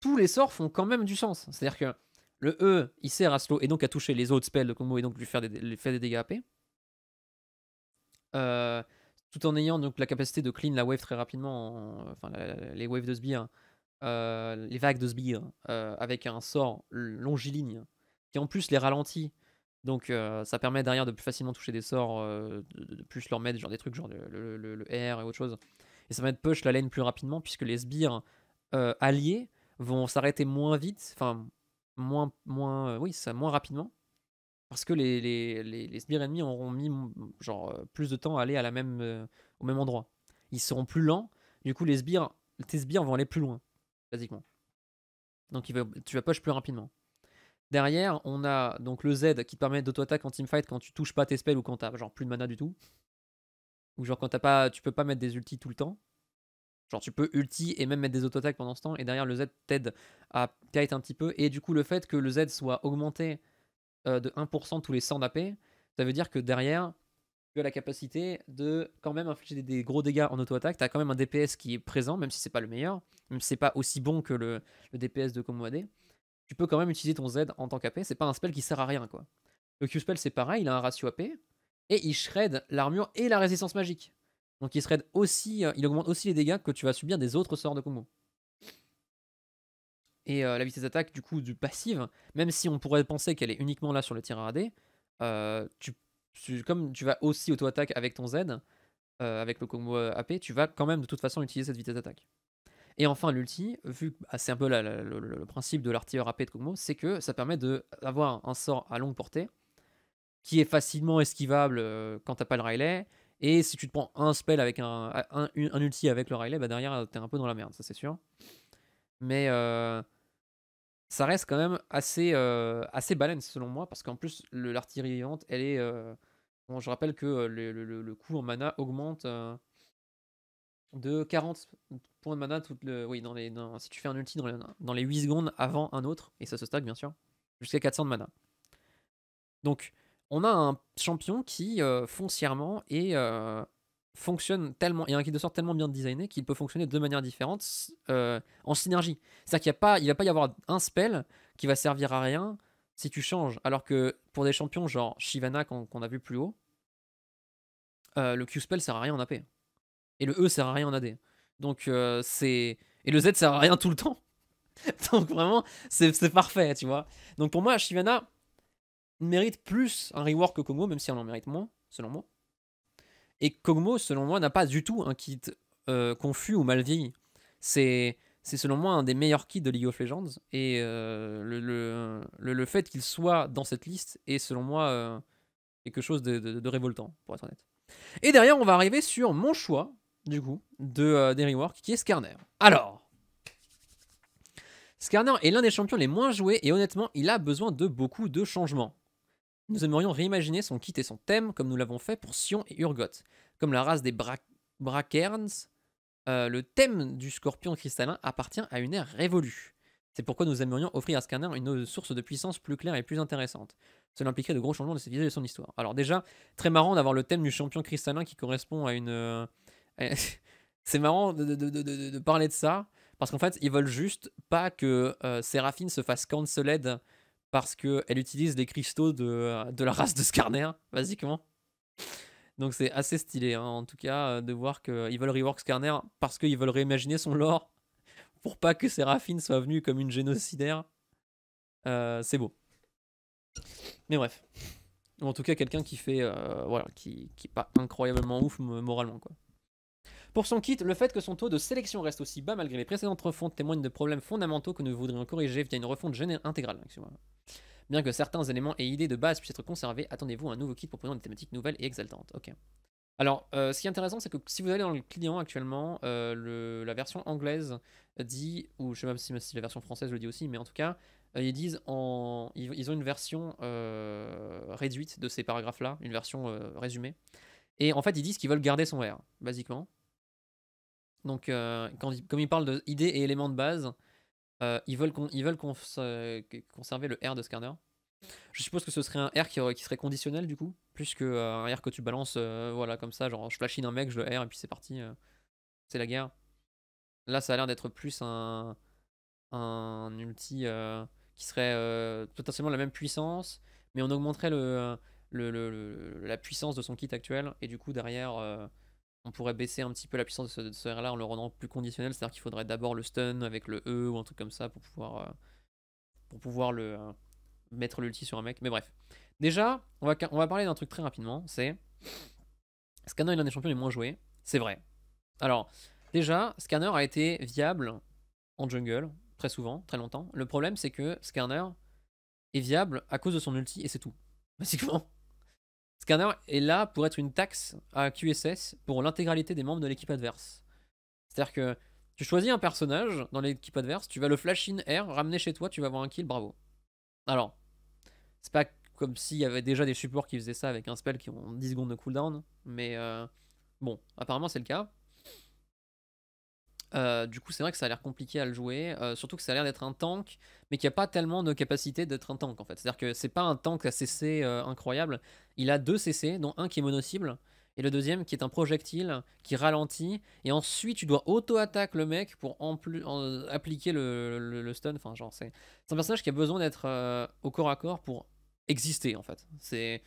tous les sorts font quand même du sens. C'est-à-dire que le E, il sert à slow et donc à toucher les autres spells de combo et donc lui faire des, des dégâts AP. Euh, tout en ayant donc la capacité de clean la wave très rapidement, enfin les waves de sbire, euh, les vagues de sbire, avec un sort longiligne qui en plus les ralentit. Donc ça permet derrière de plus facilement toucher des sorts, de, plus leur mettre genre des trucs genre le R et autre chose, et ça va être push la lane plus rapidement puisque les sbires euh, alliés vont s'arrêter moins vite, enfin moins, moins, euh, oui, ça, moins rapidement. Parce que les, les, sbires ennemis auront mis genre, euh, plus de temps à aller à la même, au même endroit. Ils seront plus lents, du coup les sbires, tes sbires vont aller plus loin, basiquement. Donc tu vas push plus rapidement. Derrière, on a donc le Z qui te permet d'auto-attaque en teamfight quand tu touches pas tes spells ou quand t'as genre plus de mana du tout. Ou genre quand t'as pas, tu peux pas mettre des ultis tout le temps. Genre tu peux ulti et même mettre des auto-attaques pendant ce temps. Et derrière le Z t'aide à kite un petit peu. Et du coup le fait que le Z soit augmenté euh, de 1% tous les 100 d'AP, ça veut dire que derrière tu as la capacité de quand même infliger des, gros dégâts en auto-attaque. T'as quand même un DPS qui est présent, même si c'est pas le meilleur, même si c'est pas aussi bon que le, DPS de Komoade. Tu peux quand même utiliser ton Z en tant qu'AP. C'est pas un spell qui sert à rien quoi. Le Q-Spell c'est pareil, il a un ratio AP, et il shred l'armure et la résistance magique. Donc il shred aussi, euh, il augmente aussi les dégâts que tu vas subir des autres sorts de combo. Et euh, la vitesse d'attaque, du coup, du passive, même si on pourrait penser qu'elle est uniquement là sur le tir à euh, tu, comme tu vas aussi auto-attaque avec ton Z, avec le combo AP, tu vas quand même de toute façon utiliser cette vitesse d'attaque. Et enfin, l'ulti, vu que bah, c'est un peu le, principe de l'artilleur AP de combo, c'est que ça permet d'avoir un sort à longue portée qui est facilement esquivable euh, quand t'as pas le Riley. Et si tu te prends un spell avec un, un, ulti avec le Riley, bah derrière, t'es un peu dans la merde, ça c'est sûr. Mais euh, ça reste quand même assez, euh, assez balance selon moi, parce qu'en plus, l'artillerie vivante, elle est. bon, je rappelle que le, le, coût en mana augmente de 40 points de mana. le, oui, dans les, si tu fais un ulti dans les, dans les 8 secondes avant un autre, et ça se stack bien sûr, jusqu'à 400 de mana. Donc, on a un champion qui euh, foncièrement est, euh, fonctionne tellement, et un qui de sorte tellement bien designé qu'il peut fonctionner de manière différente euh, en synergie. C'est-à-dire qu'il ne va pas y avoir un spell qui va servir à rien si tu changes. Alors que pour des champions genre Shivana qu'on a vu plus haut, le Q-spell sert à rien en AP. Et le E sert à rien en AD. Donc c'est. Et le Z sert à rien tout le temps. Donc vraiment, c'est parfait, tu vois. Donc pour moi, Shivana, mérite plus un rework que Kogmo, même si elle en mérite moins, selon moi. Et Kogmo, selon moi, n'a pas du tout un kit euh, confus ou mal vieilli. C'est, c'est selon moi un des meilleurs kits de League of Legends. Et euh, le, le, fait qu'il soit dans cette liste est, selon moi, euh, quelque chose de, révoltant, pour être honnête. Et derrière, on va arriver sur mon choix, du coup, de, des reworks, qui est Skarner. Alors, Skarner est l'un des champions les moins joués et honnêtement, il a besoin de beaucoup de changements. Nous aimerions réimaginer son kit et son thème comme nous l'avons fait pour Sion et Urgot. Comme la race des Bra euh, le thème du scorpion cristallin appartient à une ère révolue. C'est pourquoi nous aimerions offrir à Scanner une source de puissance plus claire et plus intéressante. Cela impliquerait de gros changements de ses visages et de son histoire. Alors déjà, très marrant d'avoir le thème du champion cristallin qui correspond à une... Euh, c'est marrant de, parler de ça, parce qu'en fait, ils veulent juste pas que euh, se fasse cancelled parce qu'elle utilise les cristaux de, euh, la race de Skarner, basiquement. Donc c'est assez stylé, hein, en tout cas, euh, de voir qu'ils veulent rework Skarner parce qu'ils veulent réimaginer son lore pour pas que Séraphine soit venue comme une génocidaire. Euh, c'est beau. Mais bref. en tout cas, quelqu'un qui fait. voilà, qui, qui est pas incroyablement ouf moralement, quoi. Pour son kit, le fait que son taux de sélection reste aussi bas malgré les précédentes refontes témoigne de problèmes fondamentaux que nous voudrions corriger via une refonte intégrale. Bien que certains éléments et idées de base puissent être conservés, attendez-vous à un nouveau kit proposant des thématiques nouvelles et exaltantes. Ok. Alors, euh, ce qui est intéressant, c'est que si vous allez dans le client actuellement, euh, la version anglaise dit, ou je ne sais même si, la version française le dit aussi, mais en tout cas, euh, ils disent en, ils, ils ont une version réduite de ces paragraphes-là, une version résumée. Et en fait, ils disent qu'ils veulent garder son R, basiquement. Donc, euh, comme il parle de et éléments de base, euh, ils veulent, ils veulent euh, conserver le R de scanner. Je suppose que ce serait un R qui, serait conditionnel du coup, plus qu'un R que tu balances, voilà, comme ça, genre je flashine un mec, je le R et puis c'est parti, c'est la guerre. Là, ça a l'air d'être plus un, un ulti qui serait potentiellement la même puissance, mais on augmenterait le, le, la puissance de son kit actuel et du coup derrière on pourrait baisser un petit peu la puissance de ce, R là en le rendant plus conditionnel, c'est-à-dire qu'il faudrait d'abord le stun avec le E ou un truc comme ça pour pouvoir, euh, pour pouvoir le, euh, mettre l'ulti sur un mec. Mais bref. Déjà, on va, on va parler d'un truc très rapidement, c'est... Scanner est l'un des champions les moins joués, c'est vrai. Alors, déjà, Scanner a été viable en jungle, très souvent, très longtemps. Le problème, c'est que Scanner est viable à cause de son ulti, et c'est tout. Basiquement. Scanner est là pour être une taxe à QSS pour l'intégralité des membres de l'équipe adverse. C'est-à-dire que tu choisis un personnage dans l'équipe adverse, tu vas le flash in air, ramener chez toi, tu vas avoir un kill, bravo. Alors, c'est pas comme s'il y avait déjà des supports qui faisaient ça avec un spell qui ont 10 secondes de cooldown, mais euh, bon, apparemment c'est le cas. Euh, du coup, c'est vrai que ça a l'air compliqué à le jouer, euh, surtout que ça a l'air d'être un tank, mais qui a pas tellement de capacité d'être un tank en fait. C'est-à-dire que c'est pas un tank à CC euh, incroyable. Il a deux CC, dont un qui est mono-cible, et le deuxième qui est un projectile qui ralentit, et ensuite tu dois auto attaquer le mec pour en plus, appliquer le, le, stun. Enfin, genre, c'est un personnage qui a besoin d'être au corps à corps pour exister en fait. C'est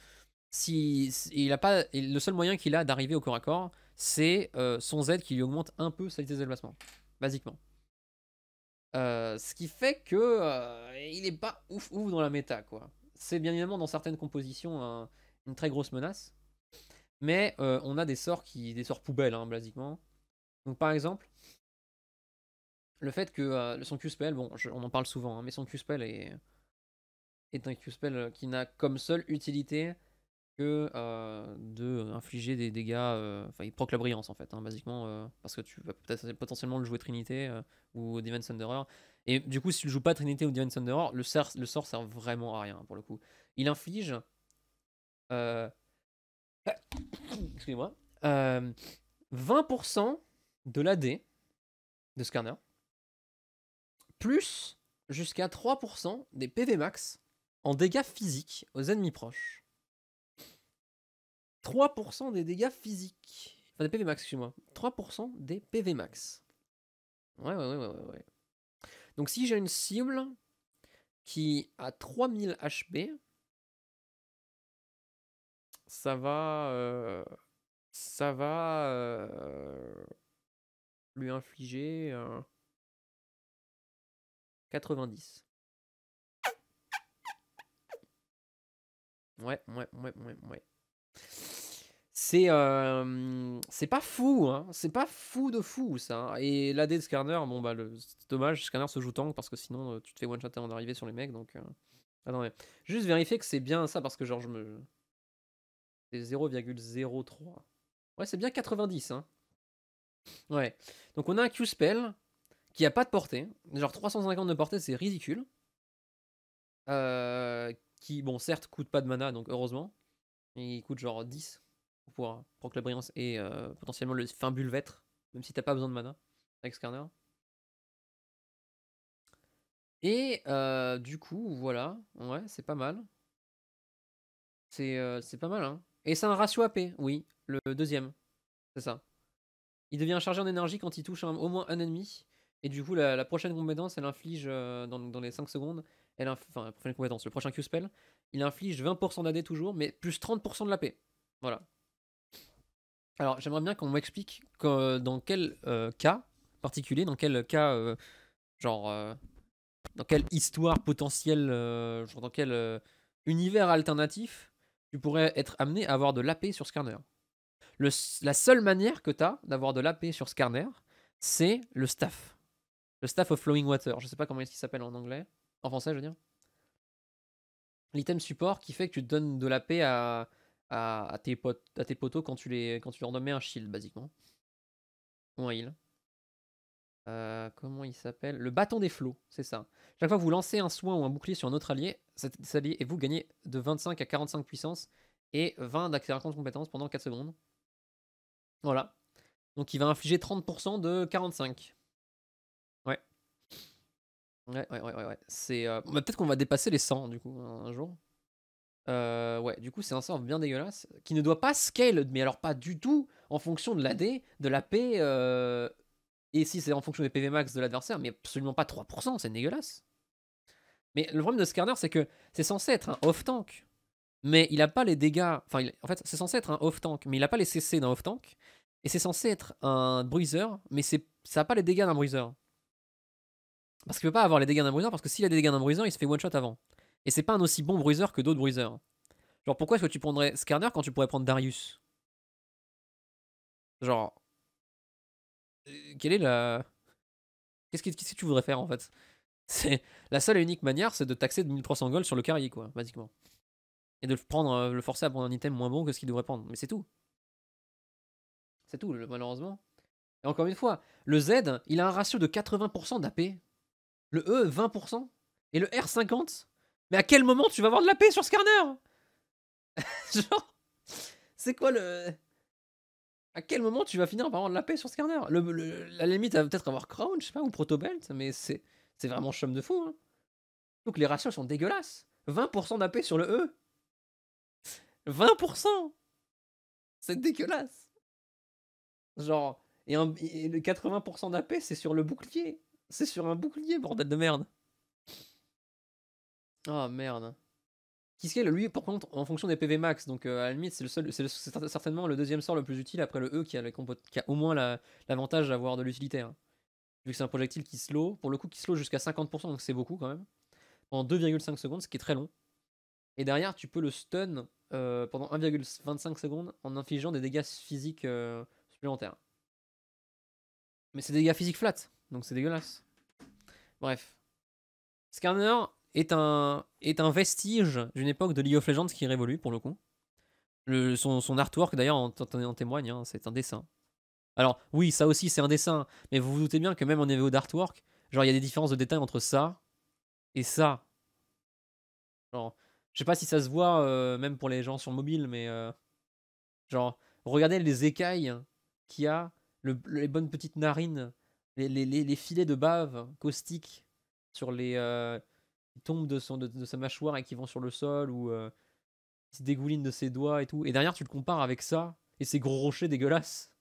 si, il a pas, le seul moyen qu'il a d'arriver au corps à corps, c'est euh, son Z qui lui augmente un peu sa vitesse de déplacement, basiquement. Euh, ce qui fait que n'est euh, il est pas ouf ouf dans la méta quoi. C'est bien évidemment dans certaines compositions une très grosse menace, mais on a des sorts qui des sorts poubelles hein, basiquement. Donc par exemple, le fait que son Q-spell, bon, on en parle souvent, hein, mais son Q-spell est, est un Q-spell qui n'a comme seule utilité que d'infliger euh, de infliger des dégâts. Euh, enfin, il proc la brillance en fait, hein, basiquement, euh, parce que tu vas peut-être potentiellement le jouer Trinité ou Divine Thunderer. Et du coup, si tu le joues pas Trinité ou Divine Thunderer, le, sort, le sert vraiment à rien pour le coup. Il inflige. Excusez-moi. 20% de l'AD de Scanner, plus jusqu'à 3% des PV max en dégâts physiques aux ennemis proches. 3% des dégâts physiques. Enfin, des PV max, excuse-moi. 3% des PV max. Ouais, ouais, ouais, ouais, ouais. Donc, si j'ai une cible qui a 3000 HP, ça va. Euh, ça va. Euh, lui infliger. 90. Ouais, ouais, ouais, ouais, ouais c'est euh, c'est pas fou, hein. c'est pas fou de fou ça. Et l'AD de Skarner, bon bah le... c'est dommage, Skarner se joue tank parce que sinon euh, tu te fais one shot avant d'arriver sur les mecs donc. Euh. Ah juste vérifier que c'est bien ça parce que genre je me c'est 0,03. Ouais c'est bien 90 hein. Ouais donc on a un Q spell qui a pas de portée, genre 350 de portée c'est ridicule. qui bon certes coûte pas de mana donc heureusement il coûte genre 10 pour que la brillance et euh, potentiellement le fin bulvêtre, même si t'as pas besoin de mana avec Skarner. Et euh, du coup, voilà, ouais, c'est pas mal. C'est euh, pas mal, hein. Et c'est un ratio AP, oui, le deuxième. C'est ça. Il devient chargé en énergie quand il touche au moins un ennemi. Et du coup, la, prochaine compétence, elle inflige dans, les 5 secondes. Elle enfin, la prochaine compétence, le prochain Q-spell, il inflige 20% d'AD toujours, mais plus 30% de la l'AP. Voilà. Alors, j'aimerais bien qu'on m'explique euh, dans quel euh, cas particulier, dans quel cas, euh, genre, dans quelle histoire potentielle, genre, dans quel univers alternatif, tu pourrais être amené à avoir de l'AP sur Scarner. la seule manière que tu as d'avoir de l'AP sur Scarner, c'est le staff. Le staff of Flowing Water. Je sais pas comment est-ce qu'il s'appelle en anglais. En français, je veux dire. L'item support qui fait que tu donnes de l'AP à à, tes, potes, à tes poteaux quand tu, les, quand tu leur un shield, basiquement. Ou un heal. Euh, comment il s'appelle Le bâton des flots, c'est ça. Chaque fois que vous lancez un soin ou un bouclier sur un autre allié, cet allié et vous gagnez de 25 à 45 puissance et 20 d'accélération de compétences pendant 4 secondes. Voilà. Donc il va infliger 30% de 45. Ouais. Ouais, ouais, ouais, ouais. C'est, euh, bah, peut-être qu'on va dépasser les 100 du coup un jour. Euh, ouais, du coup, c'est un sort bien dégueulasse qui ne doit pas scale, mais alors pas du tout en fonction de l'AD, de la P, euh, et si c'est en fonction des PV max de l'adversaire, mais absolument pas 3%, c'est dégueulasse. Mais le problème de Skarner, c'est que c'est censé être un off-tank, mais il a pas les dégâts. Enfin, en fait, c'est censé être un off-tank, mais il a pas les CC d'un off-tank, et c'est censé être un bruiser, mais ça n'a pas les dégâts d'un bruiser. Parce qu'il ne peut pas avoir les dégâts d'un bruiser, parce que s'il a des dégâts d'un bruiser, il se fait one-shot avant. Et c'est pas un aussi bon bruiser que d'autres bruiseurs. Genre, pourquoi est-ce que tu prendrais Skarner quand tu pourrais prendre Darius Genre. Euh, quelle est la. Qu'est-ce que, tu voudrais faire en fait C'est La seule et unique manière, c'est de taxer 2300 gold sur le carrier, quoi, basiquement. Et de prendre, euh, le forcer à prendre un item moins bon que ce qu'il devrait prendre. Mais c'est tout. C'est tout, malheureusement. Et encore une fois, le Z, il a un ratio de 80% d'AP. Le E, 20%. Et le R, 50%. Mais à quel moment tu vas avoir de la paix sur Skarner Genre, c'est quoi le. À quel moment tu vas finir par avoir de la paix sur Skarner La limite, va peut-être avoir Crown, je sais pas, ou Protobelt, mais c'est, c'est vraiment chum de fou. Hein. Donc les ratios sont dégueulasses. 20% d'AP sur le E. 20% C'est dégueulasse. Genre, et, et le 80% d'AP, c'est sur le bouclier. C'est sur un bouclier, bordel de merde. Ah oh, merde. Kiskel, lui, par contre, en fonction des PV max, donc euh, à limite, c'est, le seul, c'est, certainement le deuxième sort le plus utile après le E qui a, au moins l'avantage d'avoir de l'utilitaire. Hein. Vu que c'est un projectile qui slow, pour le coup, qui slow jusqu'à 50%, donc c'est beaucoup quand même, en 2,5 secondes, ce qui est très long. Et derrière, tu peux le stun euh, pendant 1,25 secondes en infligeant des dégâts physiques euh, supplémentaires. Mais c'est des dégâts physiques flat, donc c'est dégueulasse. Bref. Scanner, est un, est un vestige d'une époque de League of Legends qui révolue pour le coup. Le, son, son, artwork d'ailleurs en, témoigne, hein, c'est un dessin. Alors oui, ça aussi c'est un dessin, mais vous vous doutez bien que même en niveau d'artwork, genre il y a des différences de détails entre ça et ça. Genre, je sais pas si ça se voit euh, même pour les gens sur mobile, mais euh, genre regardez les écailles qu'il y a, les bonnes petites narines, les, les, les, filets de bave caustiques sur les, euh, tombe de, son, de, sa mâchoire et qui vont sur le sol ou euh, se dégouline de ses doigts et tout. Et derrière, tu le compares avec ça et ces gros rochers dégueulasses.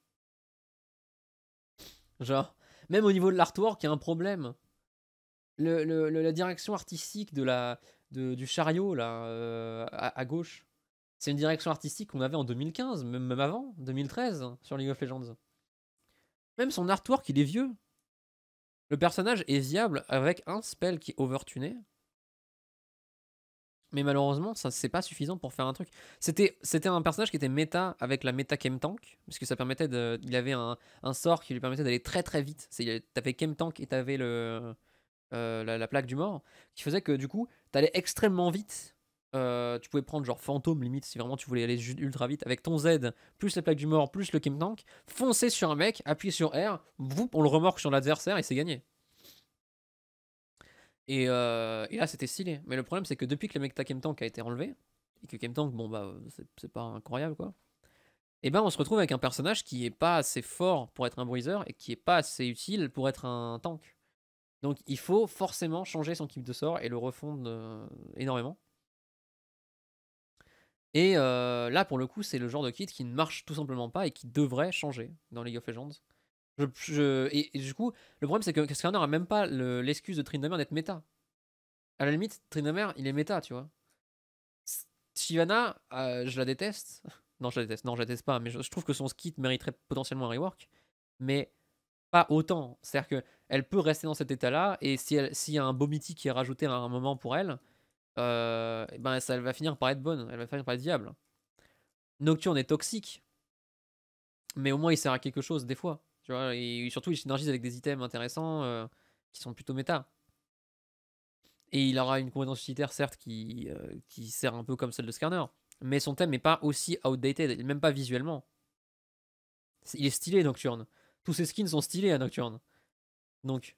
Genre, même au niveau de l'artwork, il y a un problème. Le, la direction artistique de la, du chariot là, euh, à, gauche, c'est une direction artistique qu'on avait en 2015, même, même avant, 2013, hein, sur League of Legends. Même son artwork, il est vieux. Le personnage est viable avec un spell qui est overtuné. Mais malheureusement, ça c'est pas suffisant pour faire un truc. C'était c'était un personnage qui était méta avec la méta Kem Tank, parce que ça permettait de, il avait un, sort qui lui permettait d'aller très très vite. C'est t'avais Kem Tank et t'avais le euh, la, plaque du mort, qui faisait que du coup t'allais extrêmement vite. Euh, tu pouvais prendre genre fantôme limite si vraiment tu voulais aller ultra vite avec ton Z plus la plaque du mort plus le Kem Tank, foncer sur un mec, appuyer sur R, vous on le remorque sur l'adversaire et c'est gagné. Euh, et, là, c'était stylé. Mais le problème, c'est que depuis que le mec Tank a été enlevé, et que Tank, bon, bah, c'est pas incroyable, quoi. Et eh ben, on se retrouve avec un personnage qui est pas assez fort pour être un briseur et qui est pas assez utile pour être un tank. Donc, il faut forcément changer son kit de sort et le refondre euh, énormément. Et euh, là, pour le coup, c'est le genre de kit qui ne marche tout simplement pas et qui devrait changer dans League of Legends et, du coup, le problème, c'est que Skarner n'a même pas l'excuse de Trindamer d'être méta. À la limite, Trindamer, il est méta, tu vois. Shivana, euh, je la déteste. Non, je la déteste. Non, je la déteste pas. Mais je, trouve que son skit mériterait potentiellement un rework. Mais pas autant. C'est-à-dire qu'elle peut rester dans cet état-là. Et s'il y a un beau mythique qui est rajouté à un moment pour elle, euh, eh ben, ça, elle va finir par être bonne. Elle va finir par être diable Nocturne est toxique. Mais au moins, il sert à quelque chose, des fois et surtout, il synergise avec des items intéressants euh, qui sont plutôt méta. Et il aura une compétence utilitaire, certes, qui, euh, qui sert un peu comme celle de Scanner. Mais son thème n'est pas aussi outdated, même pas visuellement. Il est stylé, Nocturne. Tous ses skins sont stylés à Nocturne. Donc,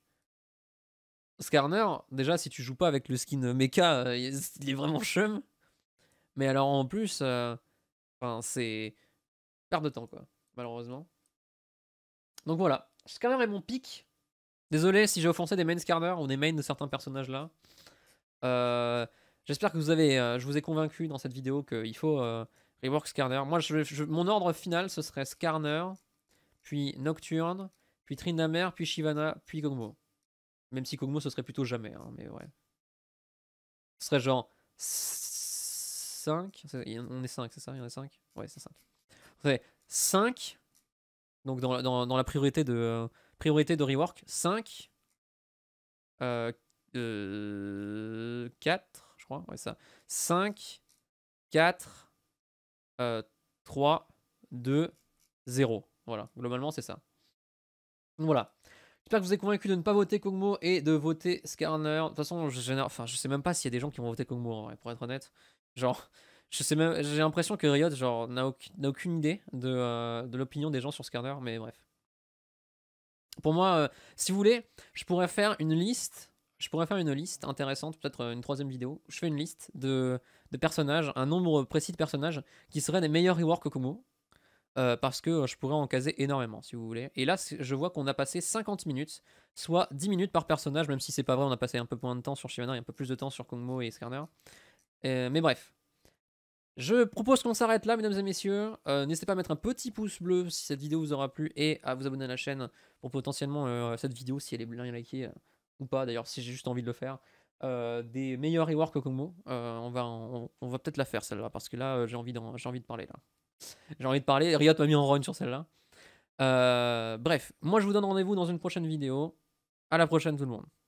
Skarner, déjà, si tu joues pas avec le skin mecha, euh, il est vraiment chum. Mais alors, en plus, c'est. perte de temps, quoi, malheureusement. Donc voilà, Skarner est mon pic. Désolé si j'ai offensé des mains Skarner ou des mains de certains personnages là. Euh, j'espère que vous avez, euh, je vous ai convaincu dans cette vidéo qu'il faut euh, rework Skarner. Moi, je, mon ordre final, ce serait Skarner, puis Nocturne, puis Trindamer, puis Shivana, puis Kogmo. Même si Kogmo, ce serait plutôt jamais, hein, mais ouais. Ce serait genre 5, on est 5, c'est ça 5 Ouais, c'est 5. 5, donc dans, dans, dans la priorité de, priorité de rework, 5, 4, euh, euh, je crois, ouais, ça. 5, 4, 3, 2, 0. Voilà, globalement, c'est ça. Voilà. J'espère que vous êtes convaincu de ne pas voter Kongmo et de voter Skarner. De toute façon, je, enfin, je sais même pas s'il y a des gens qui vont voter Kongmo, pour être honnête. Genre, sais même, j'ai l'impression que Riot genre n'a aucune, idée de, euh, de l'opinion des gens sur Skarner, mais bref. Pour moi, euh, si vous voulez, je pourrais faire une liste. Je pourrais faire une liste intéressante, peut-être euh, une troisième vidéo. Je fais une liste de, personnages, un nombre précis de personnages qui seraient des meilleurs rewards que Euh, parce que je pourrais en caser énormément si vous voulez. Et là, je vois qu'on a passé 50 minutes, soit 10 minutes par personnage, même si c'est pas vrai, on a passé un peu moins de temps sur Shivana et un peu plus de temps sur Kongmo et Skarner. mais bref, je propose qu'on s'arrête là, mesdames et messieurs. Euh, n'hésitez pas à mettre un petit pouce bleu si cette vidéo vous aura plu et à vous abonner à la chaîne pour potentiellement euh, cette vidéo, si elle est bien likée euh, ou pas, d'ailleurs, si j'ai juste envie de le faire. des meilleurs reworks au Congo. on va, on, va peut-être la faire celle-là parce que là j'ai envie, envie de parler là. J'ai envie de parler. Riot m'a mis en run sur celle-là. bref, moi je vous donne rendez-vous dans une prochaine vidéo. À la prochaine tout le monde.